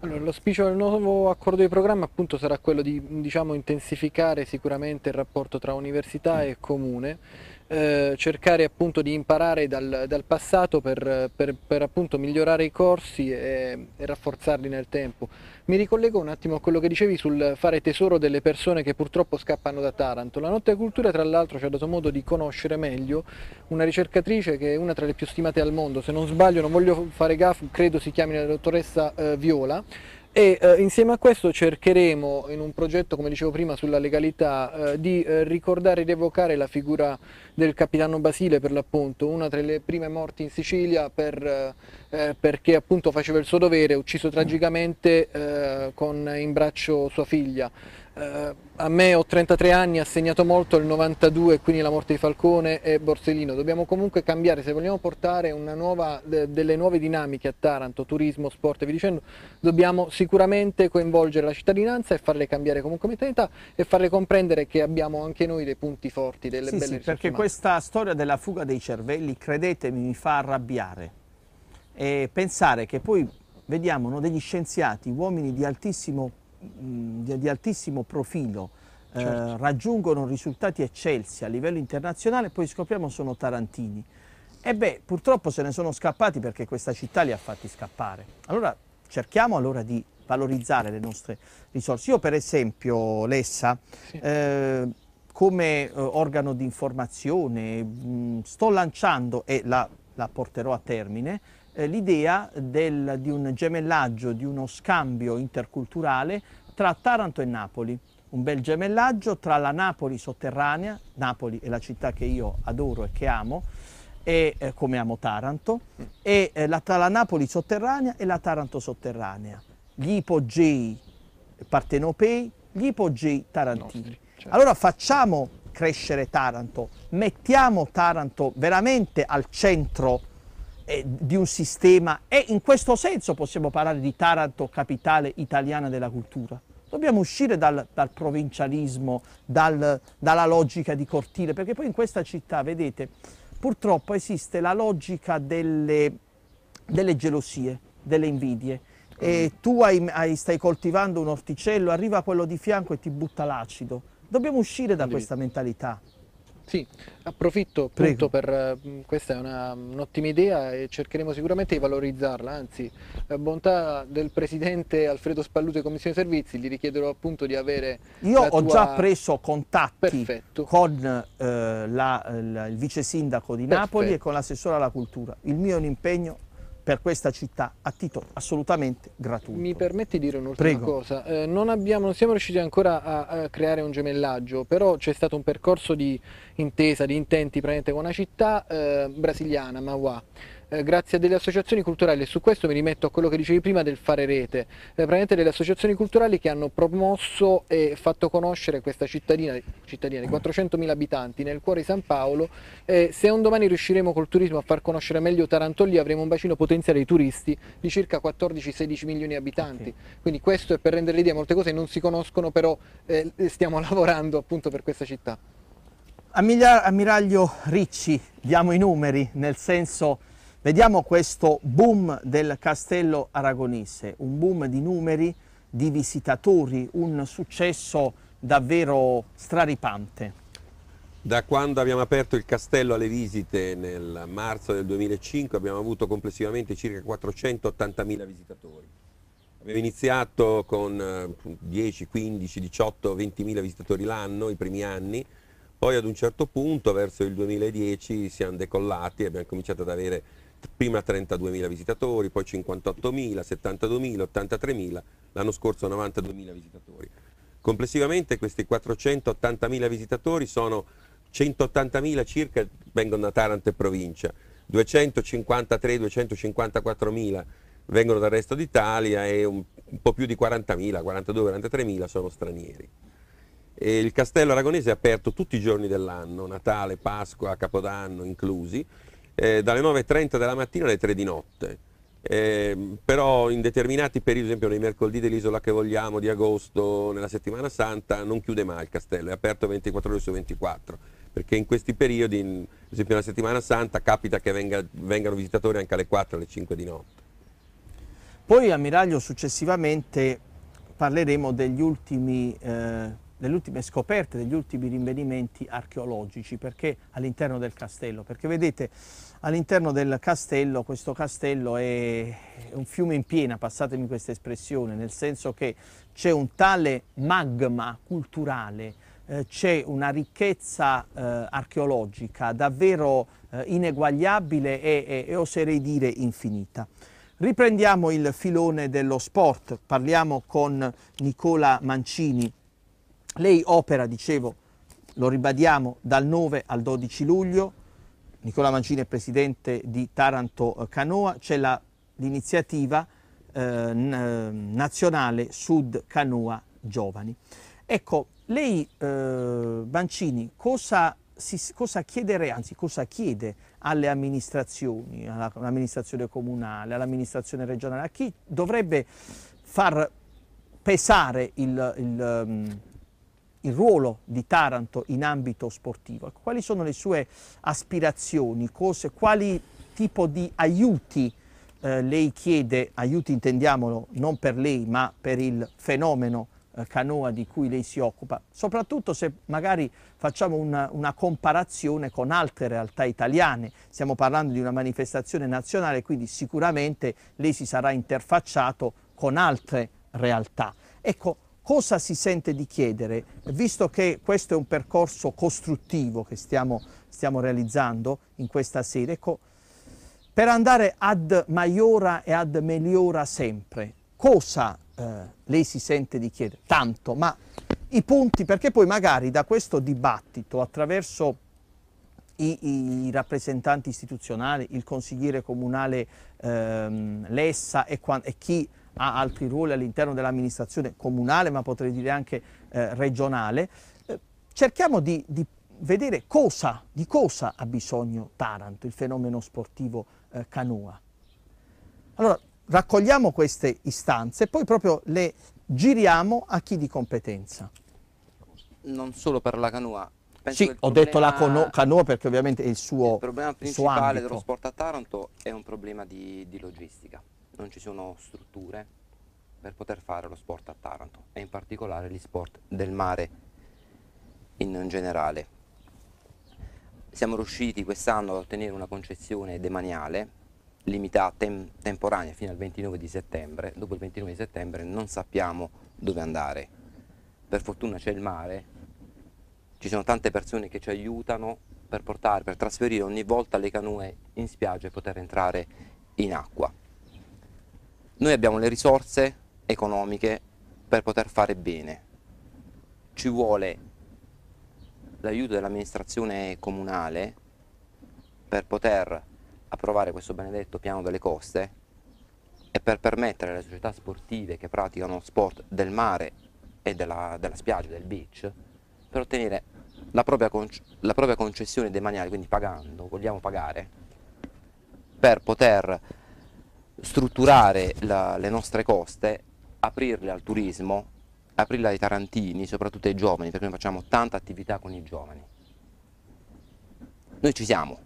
Allora, l'auspicio del nuovo accordo di programma appunto sarà quello di diciamo, intensificare sicuramente il rapporto tra università e comune eh, cercare appunto di imparare dal, dal passato per, per, per, appunto migliorare i corsi e, e, rafforzarli nel tempo. Mi ricollego un attimo a quello che dicevi sul fare tesoro delle persone che purtroppo scappano da Taranto. La Notte Cultura tra l'altro ci ha dato modo di conoscere meglio una ricercatrice che è una tra le più stimate al mondo, se non sbaglio non voglio fare gaff, credo si chiami la dottoressa eh, Viola, e eh, insieme a questo cercheremo in un progetto, come dicevo prima, sulla legalità eh, di eh, ricordare ed evocare la figura del capitano Basile per l'appunto, una tra le prime morti in Sicilia per, eh, eh, perché appunto faceva il suo dovere, ucciso mm. tragicamente eh, con in braccio sua figlia eh, a me ho 33 anni, ha segnato molto il 92, quindi la morte di Falcone e Borsellino. Dobbiamo comunque cambiare, se vogliamo portare nuova, de, delle nuove dinamiche a Taranto, turismo, sport e vi dicendo, dobbiamo sicuramente coinvolgere la cittadinanza e farle cambiare comunque mentalità e farle comprendere che abbiamo anche noi dei punti forti, delle sì, belle sì, perché umane. questa storia della fuga dei cervelli, credetemi, mi fa arrabbiare e pensare che poi vediamo no, degli scienziati, uomini di altissimo di, di altissimo profilo eh, certo. eh, raggiungono risultati eccelsi a livello internazionale, poi scopriamo sono tarantini. E beh, purtroppo se ne sono scappati perché questa città li ha fatti scappare. Allora cerchiamo allora di valorizzare le nostre risorse. Io per esempio, Lessa, sì. eh, come eh, organo di informazione mh, sto lanciando e la, la porterò a termine eh, l'idea di un gemellaggio, di uno scambio interculturale tra Taranto e Napoli. Un bel gemellaggio tra la Napoli sotterranea, Napoli è la città che io adoro e che amo, e, eh, come amo Taranto, e eh, la, tra la Napoli sotterranea e la Taranto sotterranea. Gli ipogei partenopei, gli ipogei tarantini. Nostri, certo. Allora facciamo crescere Taranto, mettiamo Taranto veramente al centro eh, di un sistema e in questo senso possiamo parlare di Taranto capitale italiana della cultura. Dobbiamo uscire dal, dal provincialismo, dal, dalla logica di cortile, perché poi in questa città, vedete, purtroppo esiste la logica delle, delle gelosie, delle invidie. E tu hai, hai, stai coltivando un orticello, arriva quello di fianco e ti butta l'acido. Dobbiamo uscire da questa mentalità. Sì, approfitto appunto per mm, questa è una, mm, un'ottima idea e cercheremo sicuramente di valorizzarla, anzi la bontà del Presidente Alfredo Spalluto di Commissione Servizi gli richiederò appunto di avere Io ho tua... già preso contatti Perfetto. con eh, la, la, il vice sindaco di Napoli Perfetto. e con l'assessore alla cultura, il mio è un impegno per questa città a titolo assolutamente gratuito. Mi permetti di dire un'ultima cosa? Eh, non, abbiamo, non, siamo riusciti ancora a, a creare un gemellaggio, però c'è stato un percorso di intesa, di intenti con una città eh, brasiliana, Mauá. Eh, grazie a delle associazioni culturali e su questo mi rimetto a quello che dicevi prima del fare rete, eh, praticamente delle associazioni culturali che hanno promosso e fatto conoscere questa cittadina, cittadina di 400.000 abitanti nel cuore di San Paolo eh, se un domani riusciremo col turismo a far conoscere meglio Tarantolì avremo un bacino potenziale di turisti di circa 14-16 milioni di abitanti, okay. quindi questo è per rendere l'idea, molte cose non si conoscono però eh, stiamo [laughs] lavorando appunto per questa città. Ammiraglio Ricci, diamo i numeri, nel senso Vediamo questo boom del castello aragonese, un boom di numeri, di visitatori, un successo davvero straripante. Da quando abbiamo aperto il castello alle visite nel marzo del 2005 abbiamo avuto complessivamente circa 480.000 visitatori. Abbiamo iniziato con 10, 15, 18, 20.000 visitatori l'anno, i primi anni, poi ad un certo punto verso il 2010 siamo decollati e abbiamo cominciato ad avere prima 32.000 visitatori, poi 58.000, 72.000, 83.000, l'anno scorso 92.000 visitatori. Complessivamente questi 480.000 visitatori sono 180.000 circa vengono da Taranto e provincia, 253000 254000 vengono dal resto d'Italia e un, un, po' più di 40.000, 42000 43000 sono stranieri. E il castello aragonese è aperto tutti i giorni dell'anno, Natale, Pasqua, Capodanno inclusi, eh, dalle 9.30 della mattina alle 3 di notte. Eh, però in determinati periodi, ad esempio nei mercoledì dell'isola che vogliamo, di agosto, nella settimana santa, non chiude mai il castello, è aperto 24 ore su 24, perché in questi periodi, in, ad esempio nella settimana santa, capita che venga, vengano visitatori anche alle 4, alle 5 di notte. Poi, ammiraglio, successivamente parleremo degli ultimi eh, delle ultime scoperte, degli ultimi rinvenimenti archeologici perché all'interno del castello, perché vedete all'interno del castello, questo castello è un fiume in piena, passatemi questa espressione, nel senso che c'è un tale magma culturale, eh, c'è una ricchezza eh, archeologica davvero eh, ineguagliabile e, e, e oserei dire infinita. Riprendiamo il filone dello sport, parliamo con Nicola Mancini, lei opera, dicevo, lo ribadiamo, dal 9 al 12 luglio, Nicola Mancini è presidente di Taranto eh, Canoa, c'è l'iniziativa eh, eh, nazionale Sud Canoa Giovani. Ecco, lei eh, Mancini cosa, si, cosa chiedere, anzi cosa chiede alle amministrazioni, all'amministrazione comunale, all'amministrazione regionale, a chi dovrebbe far pesare il, il mm, il ruolo di Taranto in ambito sportivo. Quali sono le sue aspirazioni? Cose, quali tipo di aiuti eh, lei chiede? Aiuti intendiamolo non per lei ma per il fenomeno eh, canoa di cui lei si occupa, soprattutto se magari facciamo una, una comparazione con altre realtà italiane. Stiamo parlando di una manifestazione nazionale, quindi sicuramente lei si sarà interfacciato con altre realtà. Ecco, cosa si sente di chiedere, visto che questo è un percorso costruttivo che stiamo, stiamo realizzando in questa sede, ecco, per andare ad maiora e ad migliora sempre, cosa eh, lei si sente di chiedere? Tanto, ma i punti, perché poi magari da questo dibattito attraverso i, i, rappresentanti istituzionali, il consigliere comunale ehm, Lessa e, e chi ha altri ruoli all'interno dell'amministrazione comunale, ma potrei dire anche eh, regionale, eh, cerchiamo di, di vedere cosa, di cosa ha bisogno Taranto, il fenomeno sportivo eh, canoa. Allora, raccogliamo queste istanze e poi proprio le giriamo a chi di competenza. Non solo per la canoa. Penso sì, ho problema... detto la canoa perché ovviamente è il suo Il problema principale dello sport a Taranto è un problema di, di logistica non ci sono strutture per poter fare lo sport a Taranto e in particolare gli sport del mare in generale. Siamo riusciti quest'anno ad ottenere una concessione demaniale limitata tem temporanea fino al 29 di settembre, dopo il 29 di settembre non sappiamo dove andare. Per fortuna c'è il mare, ci sono tante persone che ci aiutano per portare, per trasferire ogni volta le canoe in spiaggia e poter entrare in acqua. Noi abbiamo le risorse economiche per poter fare bene. Ci vuole l'aiuto dell'amministrazione comunale per poter approvare questo benedetto piano delle coste e per permettere alle società sportive che praticano sport del mare e della, della spiaggia, del beach, per ottenere la propria, la propria concessione demaniale, quindi pagando, vogliamo pagare, per poter strutturare la, le nostre coste, aprirle al turismo, aprirle ai tarantini, soprattutto ai giovani, perché noi facciamo tanta attività con i giovani. Noi ci siamo.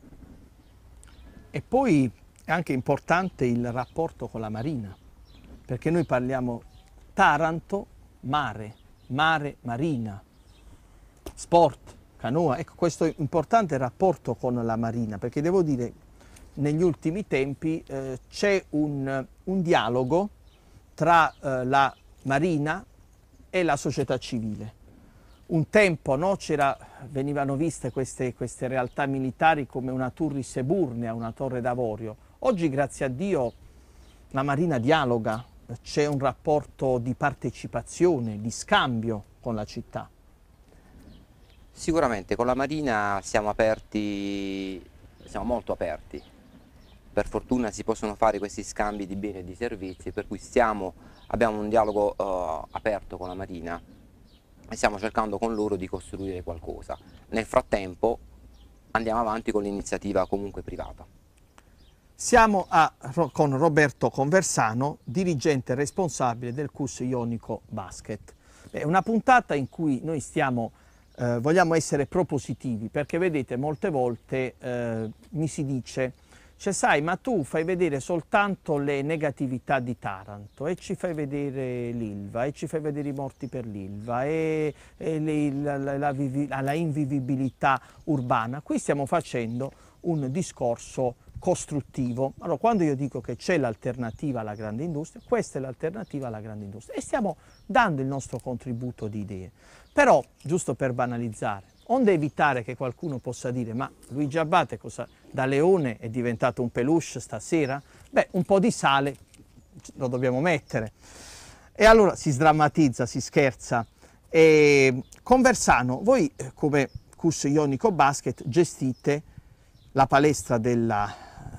E poi è anche importante il rapporto con la marina, perché noi parliamo Taranto, mare, mare, marina, sport, canoa, ecco questo importante rapporto con la marina, perché devo dire negli ultimi tempi eh, c'è un, un, dialogo tra eh, la Marina e la società civile. Un tempo no, venivano viste queste, queste, realtà militari come una turris eburnea, una torre d'avorio. Oggi, grazie a Dio, la Marina dialoga, c'è un rapporto di partecipazione, di scambio con la città. Sicuramente con la Marina siamo aperti, siamo molto aperti, per fortuna si possono fare questi scambi di beni e di servizi, per cui stiamo, abbiamo un dialogo uh, aperto con la Marina e stiamo cercando con loro di costruire qualcosa. Nel frattempo andiamo avanti con l'iniziativa comunque privata. Siamo a, con Roberto Conversano, dirigente responsabile del CUS Ionico Basket. È una puntata in cui noi stiamo eh, vogliamo essere propositivi perché vedete molte volte eh, mi si dice cioè sai, ma tu fai vedere soltanto le negatività di Taranto e ci fai vedere l'Ilva e ci fai vedere i morti per l'Ilva e, e le, la, la, la, la invivibilità urbana. Qui stiamo facendo un discorso costruttivo. Allora, quando io dico che c'è l'alternativa alla grande industria, questa è l'alternativa alla grande industria e stiamo dando il nostro contributo di idee. Però, giusto per banalizzare, onde evitare che qualcuno possa dire ma Luigi Abbate cosa, da leone è diventato un peluche stasera? Beh, un po' di sale lo dobbiamo mettere. E allora si sdrammatizza, si scherza. E Conversano, voi eh, come Cus Ionico Basket gestite la palestra della,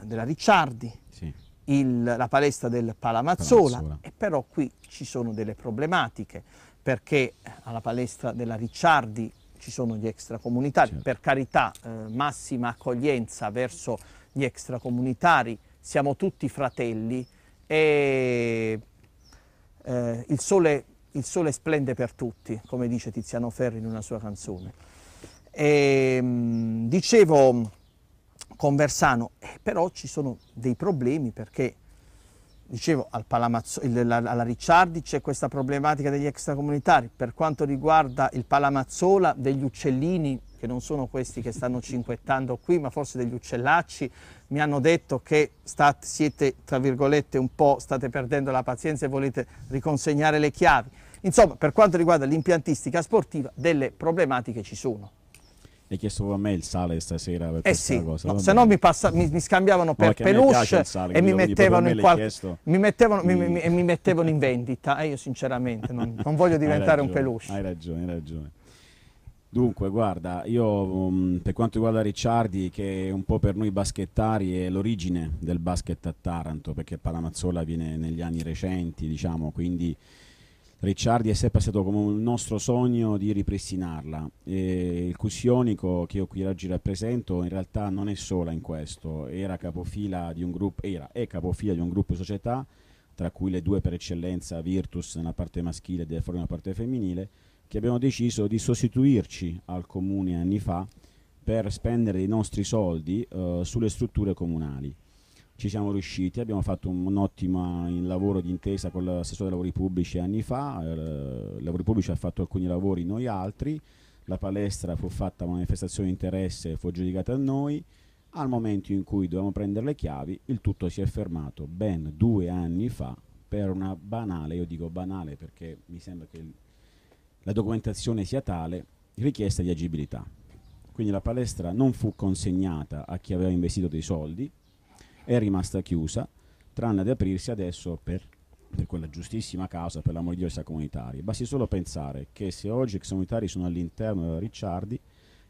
della Ricciardi, sì. il, la palestra del Palamazzola, Palamazzola, e però qui ci sono delle problematiche perché alla palestra della Ricciardi ci sono gli extracomunitari, certo. per carità eh, massima accoglienza verso gli extracomunitari, siamo tutti fratelli e eh, il, sole, il, sole, splende per tutti, come dice Tiziano Ferri in una sua canzone. E, ehm, dicevo con Versano, eh, però ci sono dei problemi perché Dicevo, al Palamazzo, alla Ricciardi c'è questa problematica degli extracomunitari. Per quanto riguarda il Palamazzola, degli uccellini, che non sono questi che stanno cinquettando qui, ma forse degli uccellacci, mi hanno detto che state, siete, tra virgolette, un po', state perdendo la pazienza e volete riconsegnare le chiavi. Insomma, per quanto riguarda l'impiantistica sportiva, delle problematiche ci sono hai chiesto a me il sale stasera eh sì, cosa, no, se no mi, passa, mi, mi scambiavano per no, peluche sale, e mi mettevano, in qualche, mi, mettevano, mi, mi mettevano in vendita e eh, io sinceramente non, non voglio [laughs] diventare ragione, un peluche. Hai ragione, hai ragione. Dunque, guarda, io um, per quanto riguarda Ricciardi, che è un po' per noi baschettari è l'origine del basket a Taranto, perché Palamazzola viene negli anni recenti, diciamo, quindi Ricciardi è sempre stato come un nostro sogno di ripristinarla. E il Cussionico che io qui oggi rappresento in realtà non è sola in questo, era capofila di un gruppo, era, è capofila di un gruppo società, tra cui le due per eccellenza Virtus nella parte maschile e Defori nella parte femminile, che abbiamo deciso di sostituirci al comune anni fa per spendere i nostri soldi eh, sulle strutture comunali ci siamo riusciti, abbiamo fatto un, un ottimo lavoro di intesa con l'assessore dei lavori pubblici anni fa, eh, i lavori pubblici ha fatto alcuni lavori noi altri, la palestra fu fatta manifestazione di interesse, fu giudicata a noi, al momento in cui dovevamo prendere le chiavi il tutto si è fermato ben due anni fa per una banale, io dico banale perché mi sembra che il, la documentazione sia tale, richiesta di agibilità. Quindi la palestra non fu consegnata a chi aveva investito dei soldi, è rimasta chiusa, tranne ad aprirsi adesso per, per quella giustissima causa, per l'amor di Dio, sa comunitaria. Basti solo pensare che se oggi i comunitari sono all'interno della Ricciardi,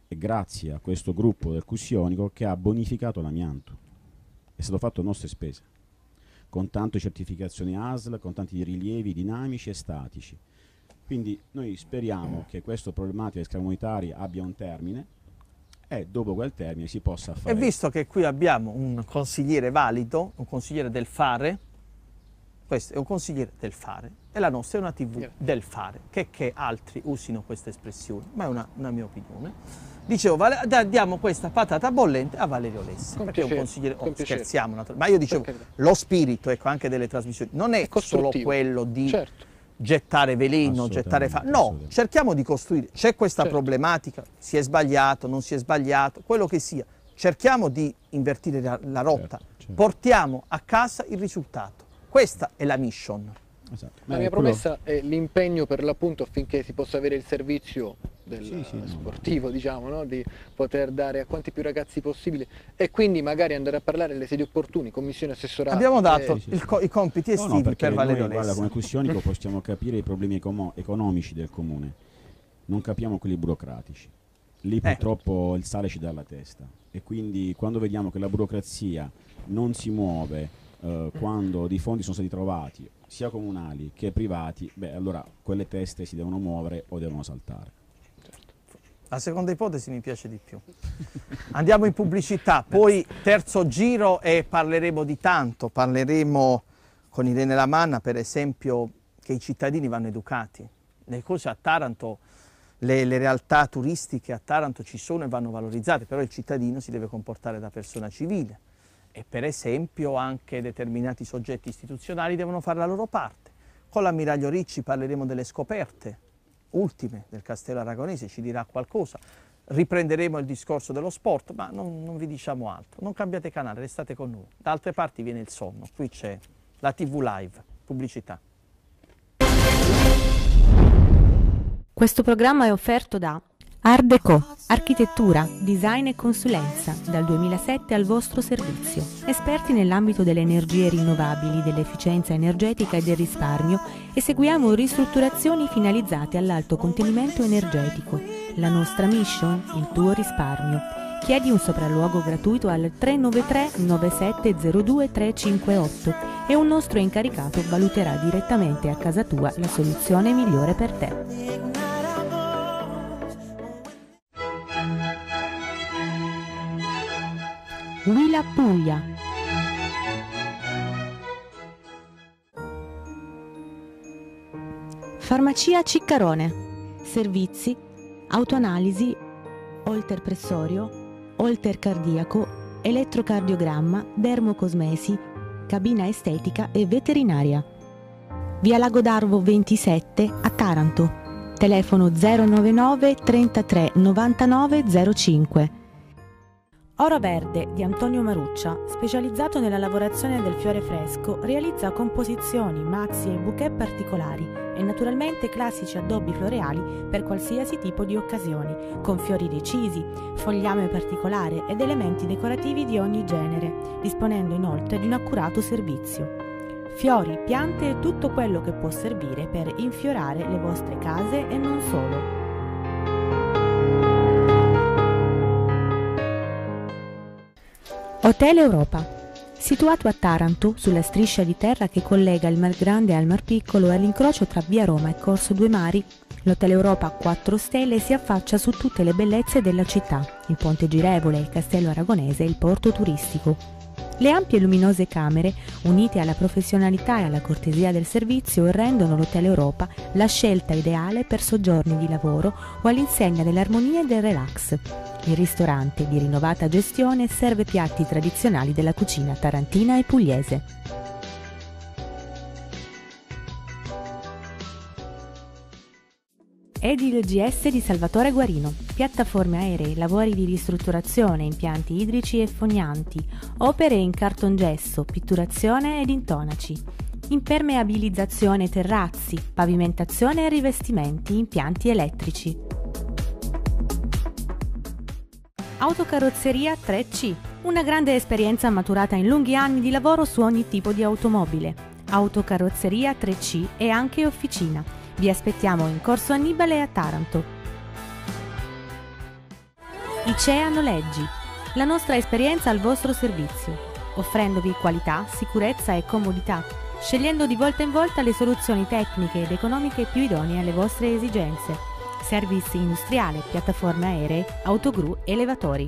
è grazie a questo gruppo del Cussionico che ha bonificato l'amianto. È stato fatto a nostre spese, con tante certificazioni ASL, con tanti rilievi dinamici e statici. Quindi noi speriamo che questo problematica dei comunitari abbia un termine, e dopo quel termine si possa fare. E visto che qui abbiamo un consigliere valido, un consigliere del fare, questo è un consigliere del fare e la nostra è una tv yeah. del fare, che, che altri usino questa espressione, ma è una, una mia opinione. Dicevo, vale, diamo questa patata bollente a Valerio Lessi, con perché piacere, è un consigliere, oh, scherziamo, ma io dicevo, lo spirito ecco, anche delle trasmissioni non è, è solo quello di... Certo gettare veleno, gettare fa... No, cerchiamo di costruire. C'è questa certo. problematica, si è sbagliato, non si è sbagliato, quello che sia. Cerchiamo di invertire la, la rotta, certo, certo. portiamo a casa il risultato. Questa è la mission. Esatto. La eh, mia promessa è l'impegno per l'appunto affinché si possa avere il servizio del sì, sì, eh, sportivo, no. diciamo, no? di poter dare a quanti più ragazzi possibile e quindi magari andare a parlare alle sedi opportune, commissione assessorale. Abbiamo eh, dato eh, co i compiti estivi no, per Valle d'Olessa. Come Cussionico [laughs] possiamo capire i problemi economici del comune, non capiamo quelli burocratici. Lì eh. purtroppo il sale ci dà la testa e quindi quando vediamo che la burocrazia non si muove eh, quando dei fondi sono stati trovati sia comunali che privati, beh allora quelle teste si devono muovere o devono saltare. La seconda ipotesi mi piace di più. Andiamo in pubblicità, poi terzo giro e parleremo di tanto, parleremo con Irene Lamanna per esempio che i cittadini vanno educati. Le cose a Taranto, le, le realtà turistiche a Taranto ci sono e vanno valorizzate, però il cittadino si deve comportare da persona civile e per esempio anche determinati soggetti istituzionali devono fare la loro parte. Con l'ammiraglio Ricci parleremo delle scoperte ultime del Castello Aragonese, ci dirà qualcosa. Riprenderemo il discorso dello sport, ma non, non vi diciamo altro. Non cambiate canale, restate con noi. Da altre parti viene il sonno, qui c'è la TV Live, pubblicità. Questo programma è offerto da Art Deco, architettura, design e consulenza, dal 2007 al vostro servizio. Esperti nell'ambito delle energie rinnovabili, dell'efficienza energetica e del risparmio, eseguiamo ristrutturazioni finalizzate all'alto contenimento energetico. La nostra mission, il tuo risparmio. Chiedi un sopralluogo gratuito al 393 9702 358 e un nostro incaricato valuterà direttamente a casa tua la soluzione migliore per te. Willa Puglia. Farmacia Ciccarone. Servizi, autoanalisi, olterpressorio, oltercardiaco, elettrocardiogramma, dermocosmesi, cabina estetica e veterinaria. Via Lago d'Arvo 27 a Taranto. Telefono 099 33 99 05 Oro Verde di Antonio Maruccia, specializzato nella lavorazione del fiore fresco, realizza composizioni, mazzi e bouquet particolari e naturalmente classici addobbi floreali per qualsiasi tipo di occasioni, con fiori decisi, fogliame particolare ed elementi decorativi di ogni genere, disponendo inoltre di un accurato servizio. Fiori, piante e tutto quello che può servire per infiorare le vostre case e non solo. Hotel Europa. Situato a Taranto, sulla striscia di terra che collega il Mar Grande al Mar Piccolo e all'incrocio tra via Roma e Corso Due Mari, l'Hotel Europa 4 Stelle si affaccia su tutte le bellezze della città, il ponte girevole, il castello aragonese e il porto turistico. Le ampie e luminose camere, unite alla professionalità e alla cortesia del servizio, rendono l'Hotel Europa la scelta ideale per soggiorni di lavoro o all'insegna dell'armonia e del relax. Il ristorante, di rinnovata gestione, serve piatti tradizionali della cucina tarantina e pugliese. Edil GS di Salvatore Guarino, piattaforme aeree, lavori di ristrutturazione, impianti idrici e fognanti, opere in cartongesso, pitturazione ed intonaci, impermeabilizzazione terrazzi, pavimentazione e rivestimenti, impianti elettrici. Autocarrozzeria 3C, una grande esperienza maturata in lunghi anni di lavoro su ogni tipo di automobile. Autocarrozzeria 3C e anche officina vi aspettiamo in Corso Annibale a Taranto. ICEA Noleggi, la nostra esperienza al vostro servizio, offrendovi qualità, sicurezza e comodità, scegliendo di volta in volta le soluzioni tecniche ed economiche più idonee alle vostre esigenze. Servizi industriale, piattaforme aeree, autogru e elevatori.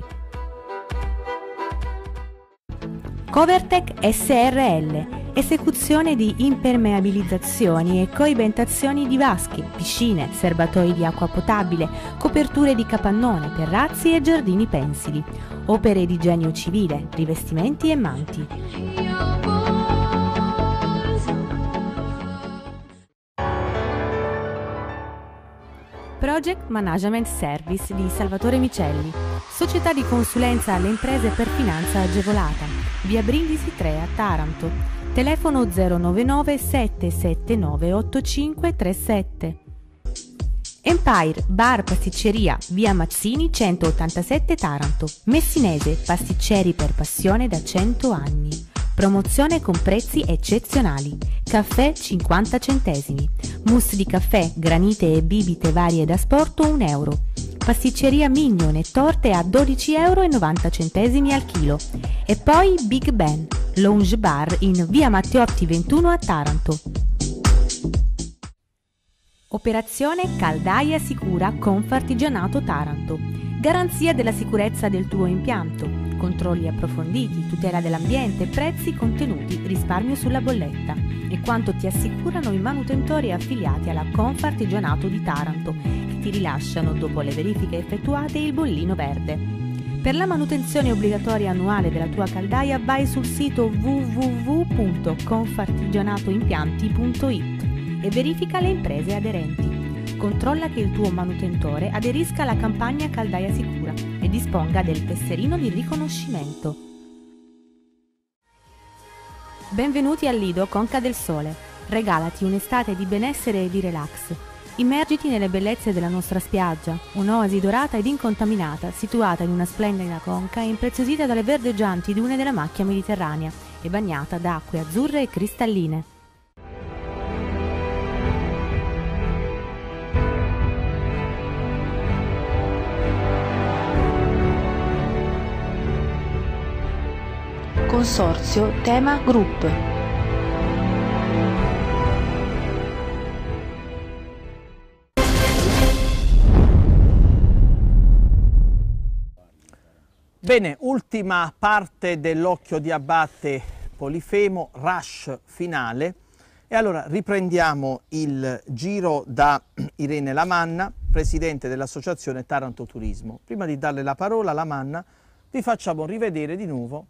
Covertech SRL esecuzione di impermeabilizzazioni e coibentazioni di vasche, piscine, serbatoi di acqua potabile, coperture di capannone, terrazzi e giardini pensili, opere di genio civile, rivestimenti e manti. Project Management Service di Salvatore Micelli, società di consulenza alle imprese per finanza agevolata, via Brindisi 3 a Taranto Telefono 099 779 8537. Empire Bar Pasticceria, via Mazzini 187 Taranto. Messinese, pasticceri per passione da 100 anni. Promozione con prezzi eccezionali. Caffè 50 centesimi. Mousse di caffè, granite e bibite varie da sporto 1 euro. Pasticceria Mignon e torte a 12,90 euro al chilo. E poi Big Ben Lounge Bar in via Matteotti 21 a Taranto. Operazione Caldaia Sicura Confartigianato Taranto. Garanzia della sicurezza del tuo impianto. Controlli approfonditi, tutela dell'ambiente, prezzi contenuti, risparmio sulla bolletta. E quanto ti assicurano i manutentori affiliati alla Confartigianato di Taranto, che ti rilasciano dopo le verifiche effettuate il bollino verde. Per la manutenzione obbligatoria annuale della tua caldaia vai sul sito www.confartigianatoimpianti.it e verifica le imprese aderenti. Controlla che il tuo manutentore aderisca alla campagna Caldaia Sicura e disponga del tesserino di riconoscimento. Benvenuti al Lido Conca del Sole. Regalati un'estate di benessere e di relax Immergiti nelle bellezze della nostra spiaggia, un'oasi dorata ed incontaminata, situata in una splendida conca e impreziosita dalle verdeggianti dune della macchia mediterranea e bagnata da acque azzurre e cristalline. Consorzio Tema Group Bene, ultima parte dell'occhio di abate polifemo, rush finale. E allora riprendiamo il giro da [clears throat] Irene Lamanna, presidente dell'associazione Taranto Turismo. Prima di darle la parola a Lamanna, vi facciamo rivedere di nuovo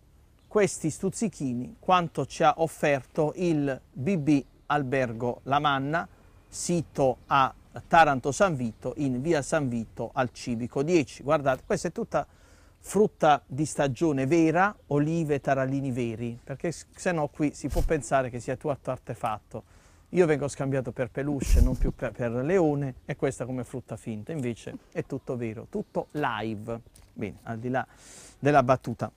questi stuzzichini, quanto ci ha offerto il BB Albergo Lamanna, sito a Taranto San Vito, in via San Vito al Civico 10. Guardate, questa è tutta frutta di stagione vera, olive, taralini veri, perché se no qui si può pensare che sia tutto artefatto. Io vengo scambiato per peluche, non più per, per leone, e questa come frutta finta, invece è tutto vero, tutto live. Bene, al di là della battuta.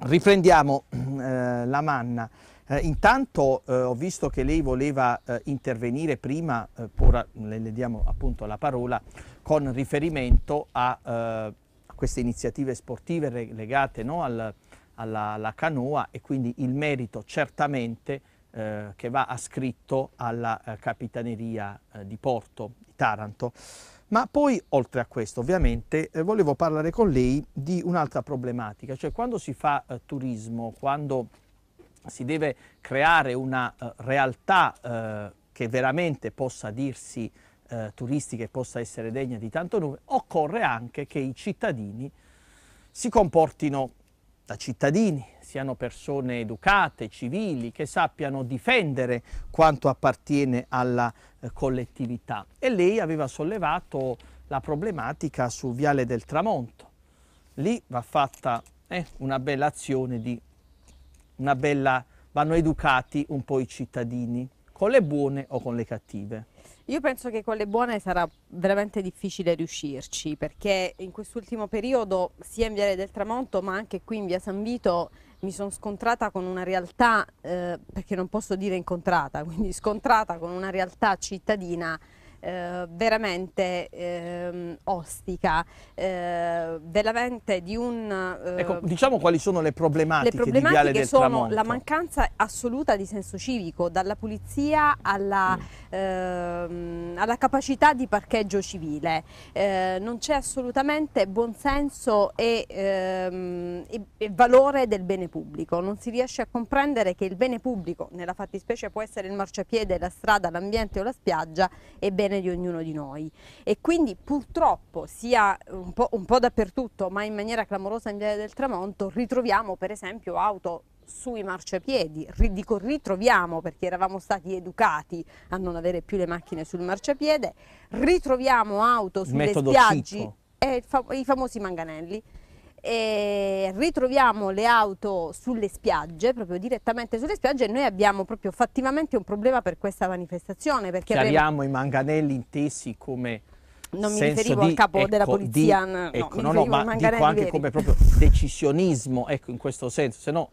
Riprendiamo eh, la manna. Eh, intanto eh, ho visto che lei voleva eh, intervenire prima, eh, ora le, le, diamo appunto la parola, con riferimento a eh, queste iniziative sportive legate no, al, alla, alla, canoa e quindi il merito certamente eh, che va ascritto alla eh, capitaneria eh, di Porto, di Taranto. Ma poi, oltre a questo, ovviamente, eh, volevo parlare con lei di un'altra problematica, cioè quando si fa eh, turismo, quando si deve creare una eh, realtà che veramente possa dirsi eh, turistica possa essere degna di tanto nome, occorre anche che i cittadini si comportino da cittadini, siano persone educate, civili, che sappiano difendere quanto appartiene alla eh, collettività. E lei aveva sollevato la problematica su Viale del Tramonto. Lì va fatta eh, una bella azione di una bella vanno educati un po' i cittadini, con le buone o con le cattive. Io penso che con le buone sarà veramente difficile riuscirci perché in quest'ultimo periodo sia in Viale del Tramonto ma anche qui in Via San Vito mi sono scontrata con una realtà, eh, perché non posso dire incontrata, [laughs] quindi scontrata con una realtà cittadina eh, veramente eh, ostica, eh, veramente di un... Eh, ecco, diciamo quali sono le problematiche, le problematiche di Viale del sono La mancanza assoluta di senso civico, dalla pulizia alla, mm. Ehm, alla capacità di parcheggio civile. Eh, non c'è assolutamente buonsenso e, ehm, e, e valore del bene pubblico. Non si riesce a comprendere che il bene pubblico, nella fattispecie può essere il marciapiede, la strada, l'ambiente o la spiaggia, è bene bene di ognuno di noi e quindi purtroppo sia un po', un po dappertutto ma in maniera clamorosa in Viale del Tramonto ritroviamo per esempio auto sui marciapiedi, dico ritroviamo perché eravamo stati educati a non avere più le macchine sul marciapiede, ritroviamo auto sulle spiagge e eh, i famosi manganelli e ritroviamo le auto sulle spiagge, proprio direttamente sulle spiagge e noi abbiamo proprio fattivamente un problema per questa manifestazione. Perché Chiariamo avremo... i manganelli intesi come non mi riferivo di, al capo ecco, della polizia, di, no, ecco, no, no, ma dico anche veri. come proprio decisionismo, ecco, in questo senso, se no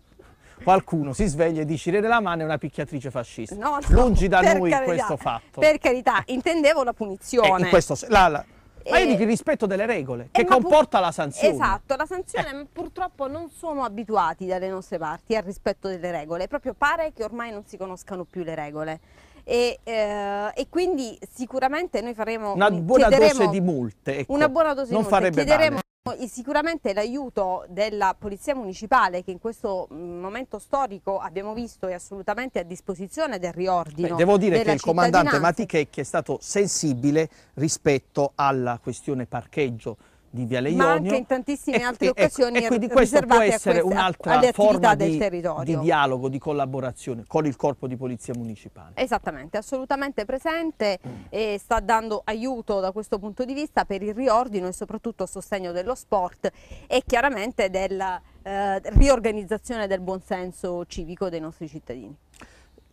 qualcuno si sveglia e dice Irene Lamana è una picchiatrice fascista. No, no, Lungi da noi carità, questo fatto. Per carità, intendevo la punizione. Eh, questo, la, la, ma io dico il rispetto delle regole, eh, che comporta la sanzione. Esatto, la sanzione eh. purtroppo non sono abituati dalle nostre parti al rispetto delle regole, proprio pare che ormai non si conoscano più le regole. E, eh, e quindi sicuramente noi faremo una buona dose di multe. Ecco. Una buona dose non di multe. Non farebbe chiederemo... male. Sicuramente l'aiuto della Polizia Municipale che in questo mm, momento storico abbiamo visto è assolutamente a disposizione del riordino. Beh, devo dire che il comandante Matichecchi è stato sensibile rispetto alla questione parcheggio di Viale Ionio. Ma anche in tantissime altre e, ecco, occasioni e, e quindi questo può essere un'altra forma di, di, dialogo, di collaborazione con il corpo di polizia municipale. Esattamente, assolutamente presente mm. e sta dando aiuto da questo punto di vista per il riordino e soprattutto a sostegno dello sport e chiaramente della eh, riorganizzazione del buonsenso civico dei nostri cittadini.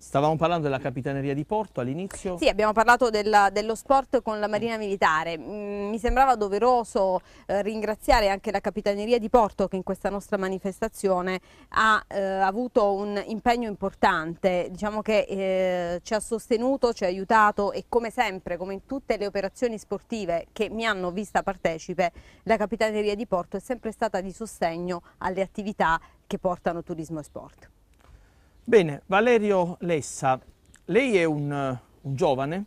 Stavamo parlando della Capitaneria di Porto all'inizio? Sì, abbiamo parlato della, dello sport con la Marina Militare. Mm, mi sembrava doveroso eh, ringraziare anche la Capitaneria di Porto che in questa nostra manifestazione ha eh, avuto un impegno importante, diciamo che eh, ci ha sostenuto, ci ha aiutato e come sempre, come in tutte le operazioni sportive che mi hanno vista partecipe, la Capitaneria di Porto è sempre stata di sostegno alle attività che portano turismo e sport. Bene, Valerio Lessa, lei è un, un giovane,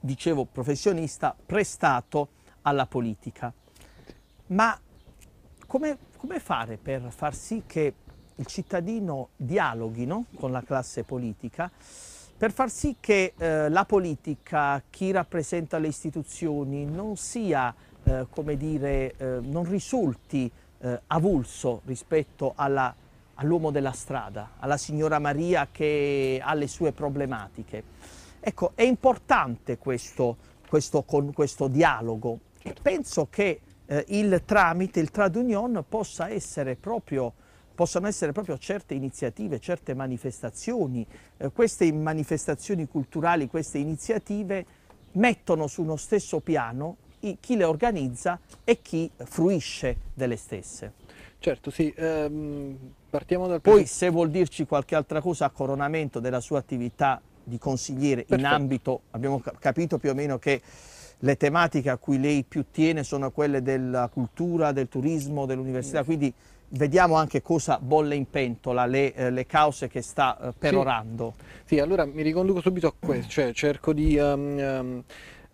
dicevo professionista, prestato alla politica, ma come, come fare per far sì che il cittadino dialoghino con la classe politica per far sì che eh, la politica, chi rappresenta le istituzioni, non sia, eh, come dire, eh, non risulti eh, avulso rispetto alla all'uomo della strada, alla signora Maria che ha le sue problematiche. Ecco, è importante questo, questo, questo dialogo e penso che eh, il tramite, il tradunion possa essere proprio possano essere proprio certe iniziative, certe manifestazioni. Eh, queste manifestazioni culturali, queste iniziative mettono su uno stesso piano chi le organizza e chi fruisce delle stesse. Certo, sì. Ehm, partiamo dal... Poi se vuol dirci qualche altra cosa a coronamento della sua attività di consigliere Perfetto. in ambito, abbiamo capito più o meno che le tematiche a cui lei più tiene sono quelle della cultura, del turismo, dell'università, quindi vediamo anche cosa bolle in pentola, le, eh, le cause che sta eh, perorando. Sì. sì. allora mi riconduco subito a questo, cioè cerco di... Um, um,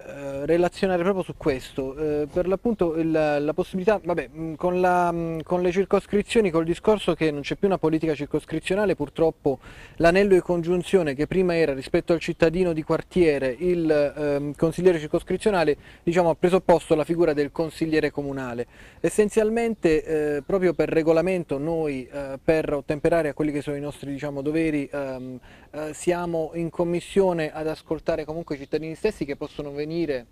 eh, relazionare proprio su questo, eh, per l'appunto il, la possibilità, vabbè, mm, con, la, mm, con, le circoscrizioni, col discorso che non c'è più una politica circoscrizionale, purtroppo l'anello di congiunzione che prima era rispetto al cittadino di quartiere, il eh, consigliere circoscrizionale, diciamo, ha preso posto la figura del consigliere comunale. Essenzialmente eh, proprio per regolamento noi eh, per ottemperare a quelli che sono i nostri diciamo, doveri ehm, eh, siamo in commissione ad ascoltare comunque i cittadini stessi che possono venire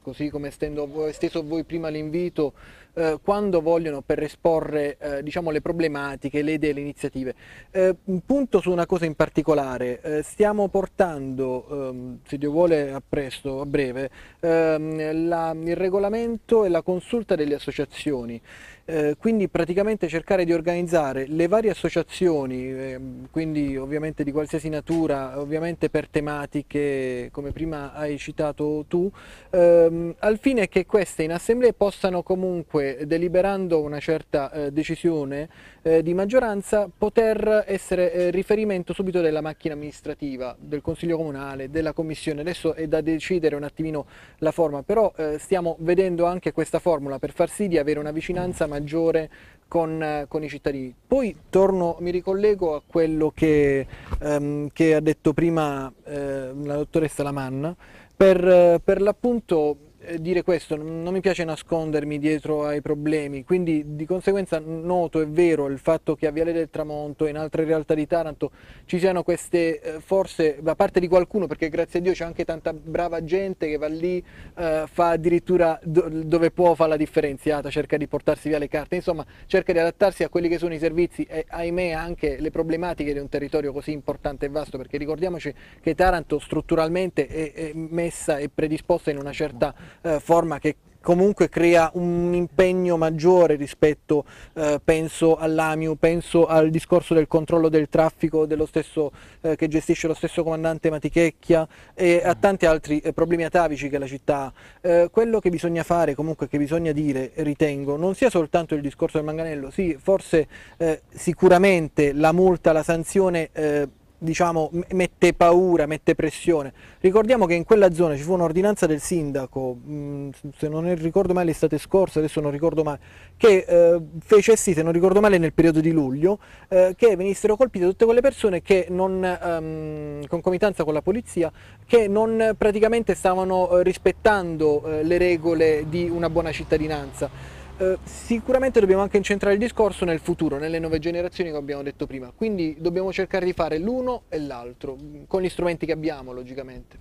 così come stendo esteso a voi prima l'invito, eh, quando vogliono per esporre eh, diciamo, le problematiche, le idee, le iniziative. Eh, un punto su una cosa in particolare, eh, stiamo portando, ehm, se Dio vuole a presto, a breve, ehm, la, il regolamento e la consulta delle associazioni. Eh, quindi praticamente cercare di organizzare le varie associazioni, eh, quindi ovviamente di qualsiasi natura, ovviamente per tematiche come prima hai citato tu, ehm, al fine che queste in assemblea possano comunque, deliberando una certa eh, decisione, eh, di maggioranza poter essere eh, riferimento subito della macchina amministrativa, del Consiglio Comunale, della Commissione. Adesso è da decidere un attimino la forma, però eh, stiamo vedendo anche questa formula per far sì di avere una vicinanza maggiore con, eh, con i cittadini. Poi torno, mi ricollego a quello che, ehm, che ha detto prima eh, la dottoressa Lamanna, per, eh, per l'appunto eh, dire questo, non mi piace nascondermi dietro ai problemi, quindi di conseguenza noto, è vero, il fatto che a Viale del Tramonto e in altre realtà di Taranto ci siano queste eh, forze, da parte di qualcuno, perché grazie a Dio c'è anche tanta brava gente che va lì, eh, fa addirittura do, dove può fa la differenziata, cerca di portarsi via le carte, insomma cerca di adattarsi a quelli che sono i servizi e ahimè anche le problematiche di un territorio così importante e vasto, perché ricordiamoci che Taranto strutturalmente è, è messa e predisposta in una certa eh, forma che comunque crea un impegno maggiore rispetto, eh, penso all'AMIU, penso al discorso del controllo del traffico stesso, eh, che gestisce lo stesso comandante Matichecchia e a tanti altri eh, problemi atavici che la città ha. Eh, quello che bisogna fare, comunque che bisogna dire, ritengo, non sia soltanto il discorso del manganello, sì, forse eh, sicuramente la multa, la sanzione eh, diciamo, mette paura, mette pressione. Ricordiamo che in quella zona ci fu un'ordinanza del sindaco, mm, se non er-, ricordo male l'estate scorsa, adesso non ricordo male, che eh, fece sì, se non ricordo male, nel periodo di luglio, eh, che venissero colpite tutte quelle persone che non, ehm, concomitanza con la polizia, che non praticamente stavano eh, rispettando eh, le regole di una buona cittadinanza. Eh, sicuramente dobbiamo anche incentrare il discorso nel futuro, nelle nuove generazioni come abbiamo detto prima, quindi dobbiamo cercare di fare l'uno e l'altro, mm, con gli strumenti che abbiamo logicamente.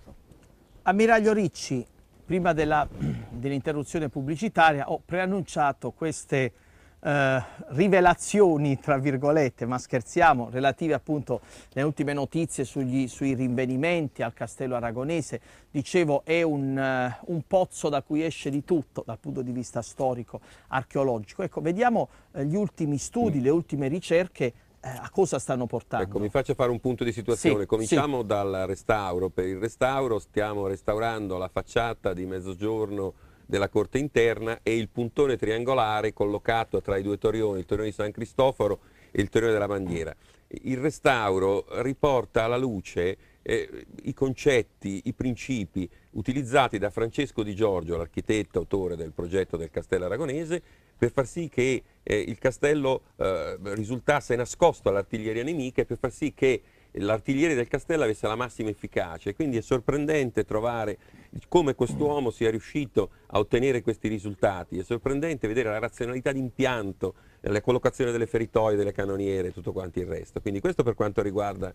Ammiraglio Ricci, prima [clears throat] dell'interruzione dell pubblicitaria ho preannunciato queste eh, rivelazioni, tra virgolette, ma scherziamo, relative appunto alle ultime notizie sugli, sui rinvenimenti al castello aragonese. Dicevo, è un, eh, un, pozzo da cui esce di tutto dal punto di vista storico, archeologico. Ecco, vediamo eh, gli ultimi studi, mm. le ultime ricerche eh, a cosa stanno portando? Ecco, mi faccio fare un punto di situazione. Sì, Cominciamo sì. dal restauro. Per il restauro stiamo restaurando la facciata di Mezzogiorno della corte interna e il puntone triangolare collocato tra i due torioni, il torione di San Cristoforo e il torione della bandiera. Il restauro riporta alla luce eh, i concetti, i principi utilizzati da Francesco Di Giorgio, l'architetto autore del progetto del castello aragonese, per far sì che eh, il castello eh, risultasse nascosto all'artiglieria nemica e per far sì che l'artiglieria del castello avesse la massima efficacia e quindi è sorprendente trovare come quest'uomo sia riuscito a ottenere questi risultati, è sorprendente vedere la razionalità d'impianto, la collocazione delle feritoie, delle canoniere e tutto quanto il resto, quindi questo per quanto riguarda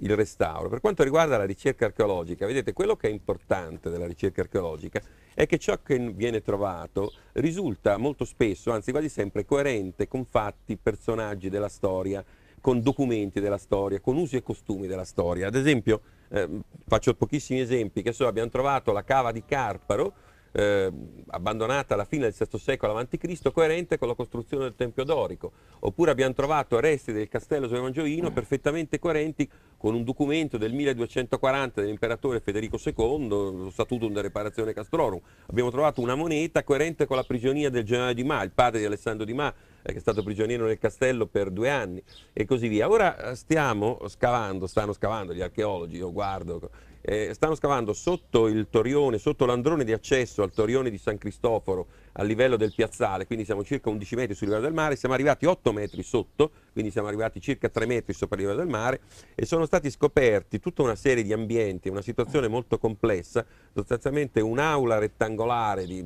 il restauro. Per quanto riguarda la ricerca archeologica, vedete quello che è importante della ricerca archeologica è che ciò che viene trovato risulta molto spesso, anzi quasi sempre, coerente con fatti, personaggi della storia con documenti della storia, con usi e costumi della storia. Ad esempio, eh, faccio pochissimi esempi, che so, abbiamo trovato la cava di Carparo, eh, abbandonata alla fine del VI secolo a.C., coerente con la costruzione del Tempio dorico. Oppure abbiamo trovato resti del castello Svevangioino, perfettamente coerenti con un documento del 1240 dell'imperatore Federico II, lo Statutum de Reparazione Castrorum. Abbiamo trovato una moneta coerente con la prigionia del generale Di Ma, il padre di Alessandro Di Ma, eh, che è stato prigioniero nel castello per due anni e così via. Ora eh, stiamo scavando, stanno scavando gli archeologi, io guardo, eh, stanno scavando sotto il torrione, sotto l'androne di accesso al torrione di San Cristoforo a livello del piazzale, quindi siamo circa 11 metri sul livello del mare, siamo arrivati 8 metri sotto, quindi siamo arrivati circa 3 metri sopra il livello del mare e sono stati scoperti tutta una serie di ambienti, una situazione molto complessa, sostanzialmente un'aula rettangolare di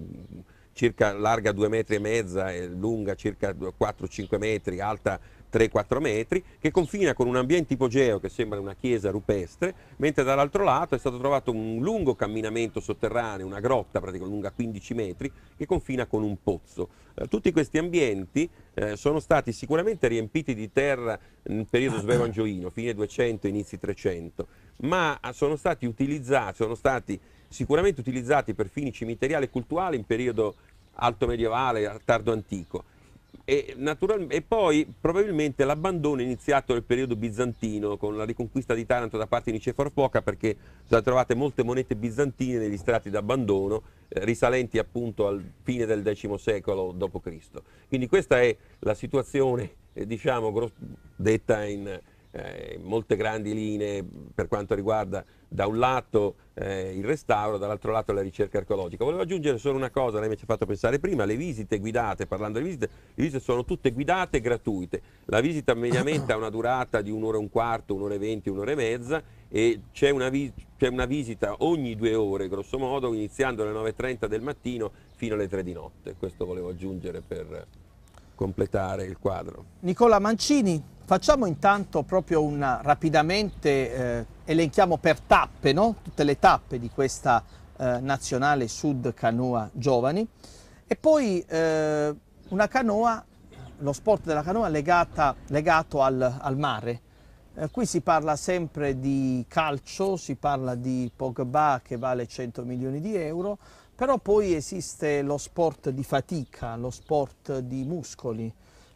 circa larga 2 metri e mezza, lunga circa 4-5 metri, alta 3-4 metri, che confina con un ambiente ipogeo che sembra una chiesa rupestre, mentre dall'altro lato è stato trovato un lungo camminamento sotterraneo, una grotta praticamente lunga 15 metri, che confina con un pozzo. Eh, tutti questi ambienti eh, sono stati sicuramente riempiti di terra nel periodo [coughs] svevangioino, fine 200, inizi 300, ma ah, sono stati utilizzati, sono stati sicuramente utilizzati per fini cimiteriali e cultuali in periodo alto medievale, tardo antico. E, e, poi probabilmente l'abbandono è iniziato nel periodo bizantino con la riconquista di Taranto da parte di Niceforo Foca perché sono state trovate molte monete bizantine negli strati d'abbandono eh, risalenti appunto al fine del X secolo d.C. Quindi questa è la situazione eh, diciamo detta in, eh, molte grandi linee per quanto riguarda da un lato eh, il restauro, dall'altro lato la ricerca archeologica. Volevo aggiungere solo una cosa, lei mi ci ha fatto pensare prima, le visite guidate, parlando di visite, le visite sono tutte guidate e gratuite. La visita mediamente ha una durata di un'ora e un quarto, un'ora e venti, un'ora e mezza e c'è una, vi una, visita ogni due ore, grosso modo, iniziando alle 9.30 del mattino fino alle 3 di notte. Questo volevo aggiungere per completare il quadro. Nicola Mancini, facciamo intanto proprio un rapidamente, eh, elenchiamo per tappe, no? tutte le tappe di questa eh, nazionale Sud Canoa Giovani e poi eh, una canoa, lo sport della canoa legata, legato al, al mare. Eh, qui si parla sempre di calcio, si parla di Pogba che vale 100 milioni di euro, però poi esiste lo sport di fatica, lo sport di muscoli,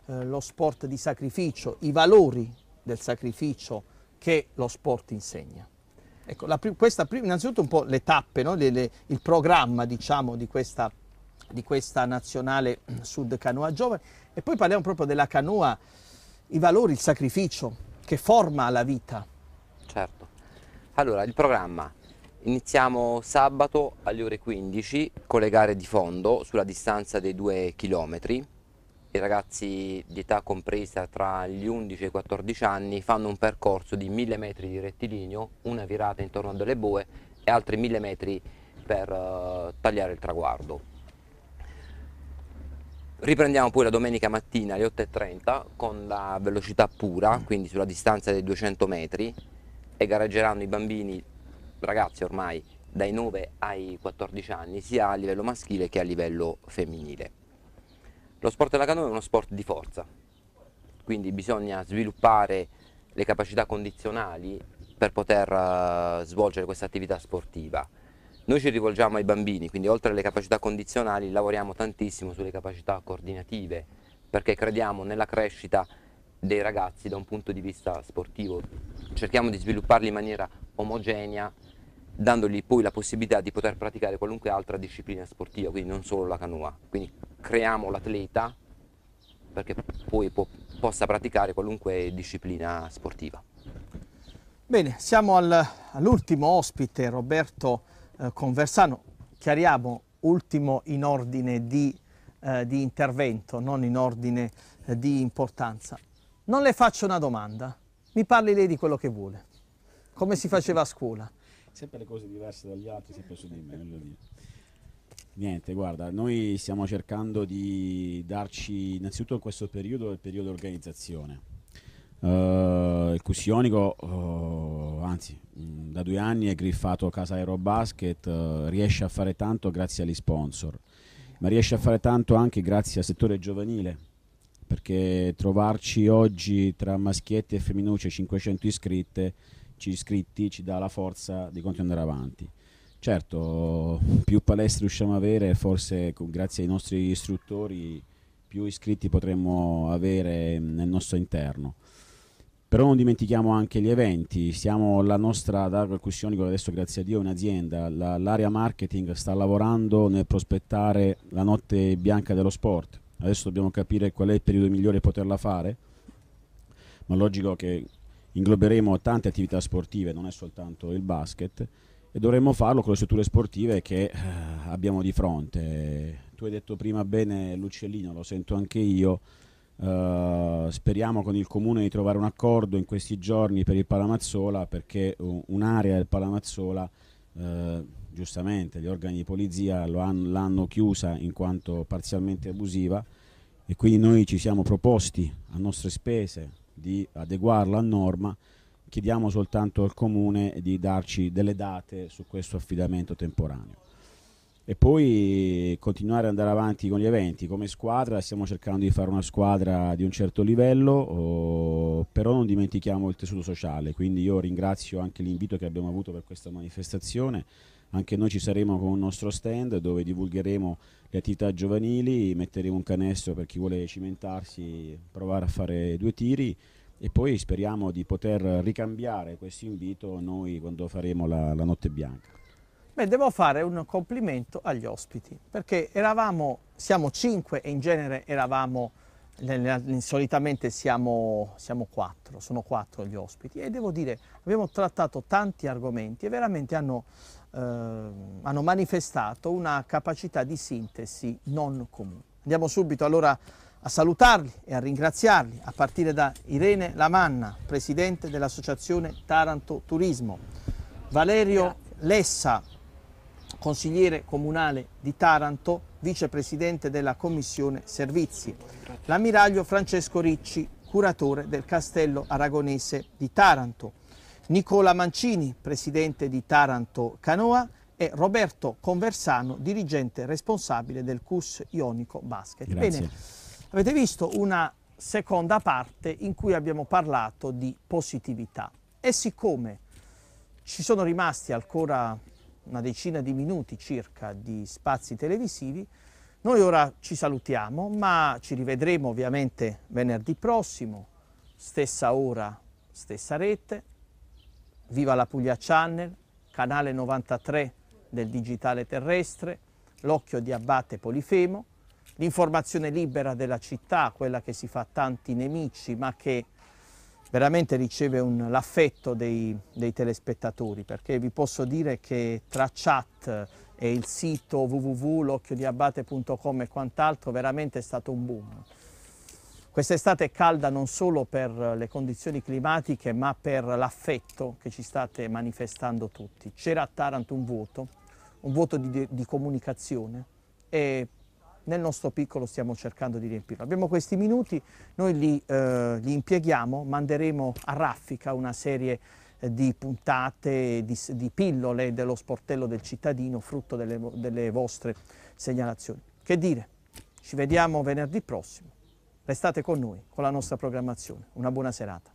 eh, lo sport di sacrificio, i valori del sacrificio che lo sport insegna. Ecco, la, questa, innanzitutto un po' le tappe, no? le, le, il programma diciamo, di, questa, di questa nazionale Sud Canoa Giovane e poi parliamo proprio della canoa, i valori, il sacrificio che forma la vita. Certo. Allora, il programma Iniziamo sabato alle ore 15 con le gare di fondo sulla distanza dei 2 km. I ragazzi di età compresa tra gli 11 e i 14 anni fanno un percorso di 1000 metri di rettilineo, una virata intorno alle bue e altri 1000 metri per uh, tagliare il traguardo. Riprendiamo poi la domenica mattina alle 8.30 con la velocità pura, quindi sulla distanza dei 200 metri e gareggeranno i bambini ragazzi ormai dai 9 ai 14 anni sia a livello maschile che a livello femminile. Lo sport della canoa è uno sport di forza, quindi bisogna sviluppare le capacità condizionali per poter eh, svolgere questa attività sportiva. Noi ci rivolgiamo ai bambini, quindi oltre alle capacità condizionali lavoriamo tantissimo sulle capacità coordinative perché crediamo nella crescita dei ragazzi da un punto di vista sportivo. Cerchiamo di svilupparli in maniera omogenea dandogli poi la possibilità di poter praticare qualunque altra disciplina sportiva, quindi non solo la canoa. Quindi creiamo l'atleta perché poi po- possa praticare qualunque disciplina sportiva. Bene, siamo al, all'ultimo ospite, Roberto eh, Conversano. Chiariamo, ultimo in ordine di, eh, di intervento, non in ordine eh, di importanza. Non le faccio una domanda, mi parli lei di quello che vuole, come si faceva a scuola sempre le cose diverse dagli altri, sempre su di me, voglio dire. Niente, guarda, noi stiamo cercando di darci innanzitutto in questo periodo il periodo organizzazione. Uh, il Cusionico, uh, eh, anzi, mh, mm, da due anni è griffato Casa Aerobasket, uh, riesce a fare tanto grazie agli sponsor, ma riesce a fare tanto anche grazie al settore giovanile, perché trovarci oggi tra maschietti e femminucce 500 iscritte ci iscritti ci dà la forza di continuare avanti. Certo, più palestre riusciamo ad avere, forse grazie ai nostri istruttori, più iscritti potremmo avere nel nostro interno. Però non dimentichiamo anche gli eventi, siamo la nostra da percussioni, adesso grazie a Dio è un'azienda, la, l'area marketing sta lavorando nel prospettare la notte bianca dello sport, adesso dobbiamo capire qual è il periodo migliore per poterla fare, ma logico che ingloberemo tante attività sportive, non è soltanto il basket, e dovremmo farlo con le strutture sportive che eh, abbiamo di fronte. Tu hai detto prima bene l'uccellino, lo sento anche io. Uh, speriamo con il comune di trovare un accordo in questi giorni per il Palamazzola perché un'area del Palamazzola uh, giustamente gli organi di polizia han, l'hanno chiusa in quanto parzialmente abusiva e quindi noi ci siamo proposti a nostre spese di adeguarlo a norma, chiediamo soltanto al Comune di darci delle date su questo affidamento temporaneo. E poi continuare ad andare avanti con gli eventi. Come squadra stiamo cercando di fare una squadra di un certo livello, però non dimentichiamo il tessuto sociale. Quindi io ringrazio anche l'invito che abbiamo avuto per questa manifestazione anche noi ci saremo con il nostro stand dove divulgheremo le attività giovanili, metteremo un canestro per chi vuole cimentarsi, provare a fare due tiri e poi speriamo di poter ricambiare questo invito noi quando faremo la, la notte bianca. Beh, devo fare un complimento agli ospiti, perché eravamo, siamo cinque e in genere eravamo, solitamente siamo, siamo quattro, sono quattro gli ospiti e devo dire abbiamo trattato tanti argomenti e veramente hanno Ehm, hanno manifestato una capacità di sintesi non comune. Andiamo subito allora a salutarli e a ringraziarli, a partire da Irene Lamanna, presidente dell'Associazione Taranto Turismo, Valerio Grazie. Lessa, consigliere comunale di Taranto, vicepresidente della Commissione Servizi, l'ammiraglio Francesco Ricci, curatore del Castello Aragonese di Taranto, Nicola Mancini, presidente di Taranto Canoa, e Roberto Conversano, dirigente responsabile del CUS Ionico Basket. Grazie. Bene, avete visto una seconda parte in cui abbiamo parlato di positività e siccome ci sono rimasti ancora una decina di minuti circa di spazi televisivi, noi ora ci salutiamo, ma ci rivedremo ovviamente venerdì prossimo, stessa ora, stessa rete. Viva la Puglia Channel, canale 93 del digitale terrestre, l'occhio di Abbate Polifemo, l'informazione libera della città, quella che si fa tanti nemici ma che veramente riceve l'affetto dei, dei, telespettatori perché vi posso dire che tra chat e il sito www.l'occhiodiabate.com e quant'altro veramente è stato un boom. Quest'estate è calda non solo per le condizioni climatiche, ma per l'affetto che ci state manifestando tutti. C'era a Taranto un vuoto, un vuoto di, di comunicazione e nel nostro piccolo stiamo cercando di riempirlo. Abbiamo questi minuti, noi li, eh, li impieghiamo, manderemo a raffica una serie eh, di puntate, di, di, pillole dello sportello del cittadino, frutto delle, delle vostre segnalazioni. Che dire, ci vediamo venerdì prossimo. Restate con noi, con la nostra programmazione. Una buona serata.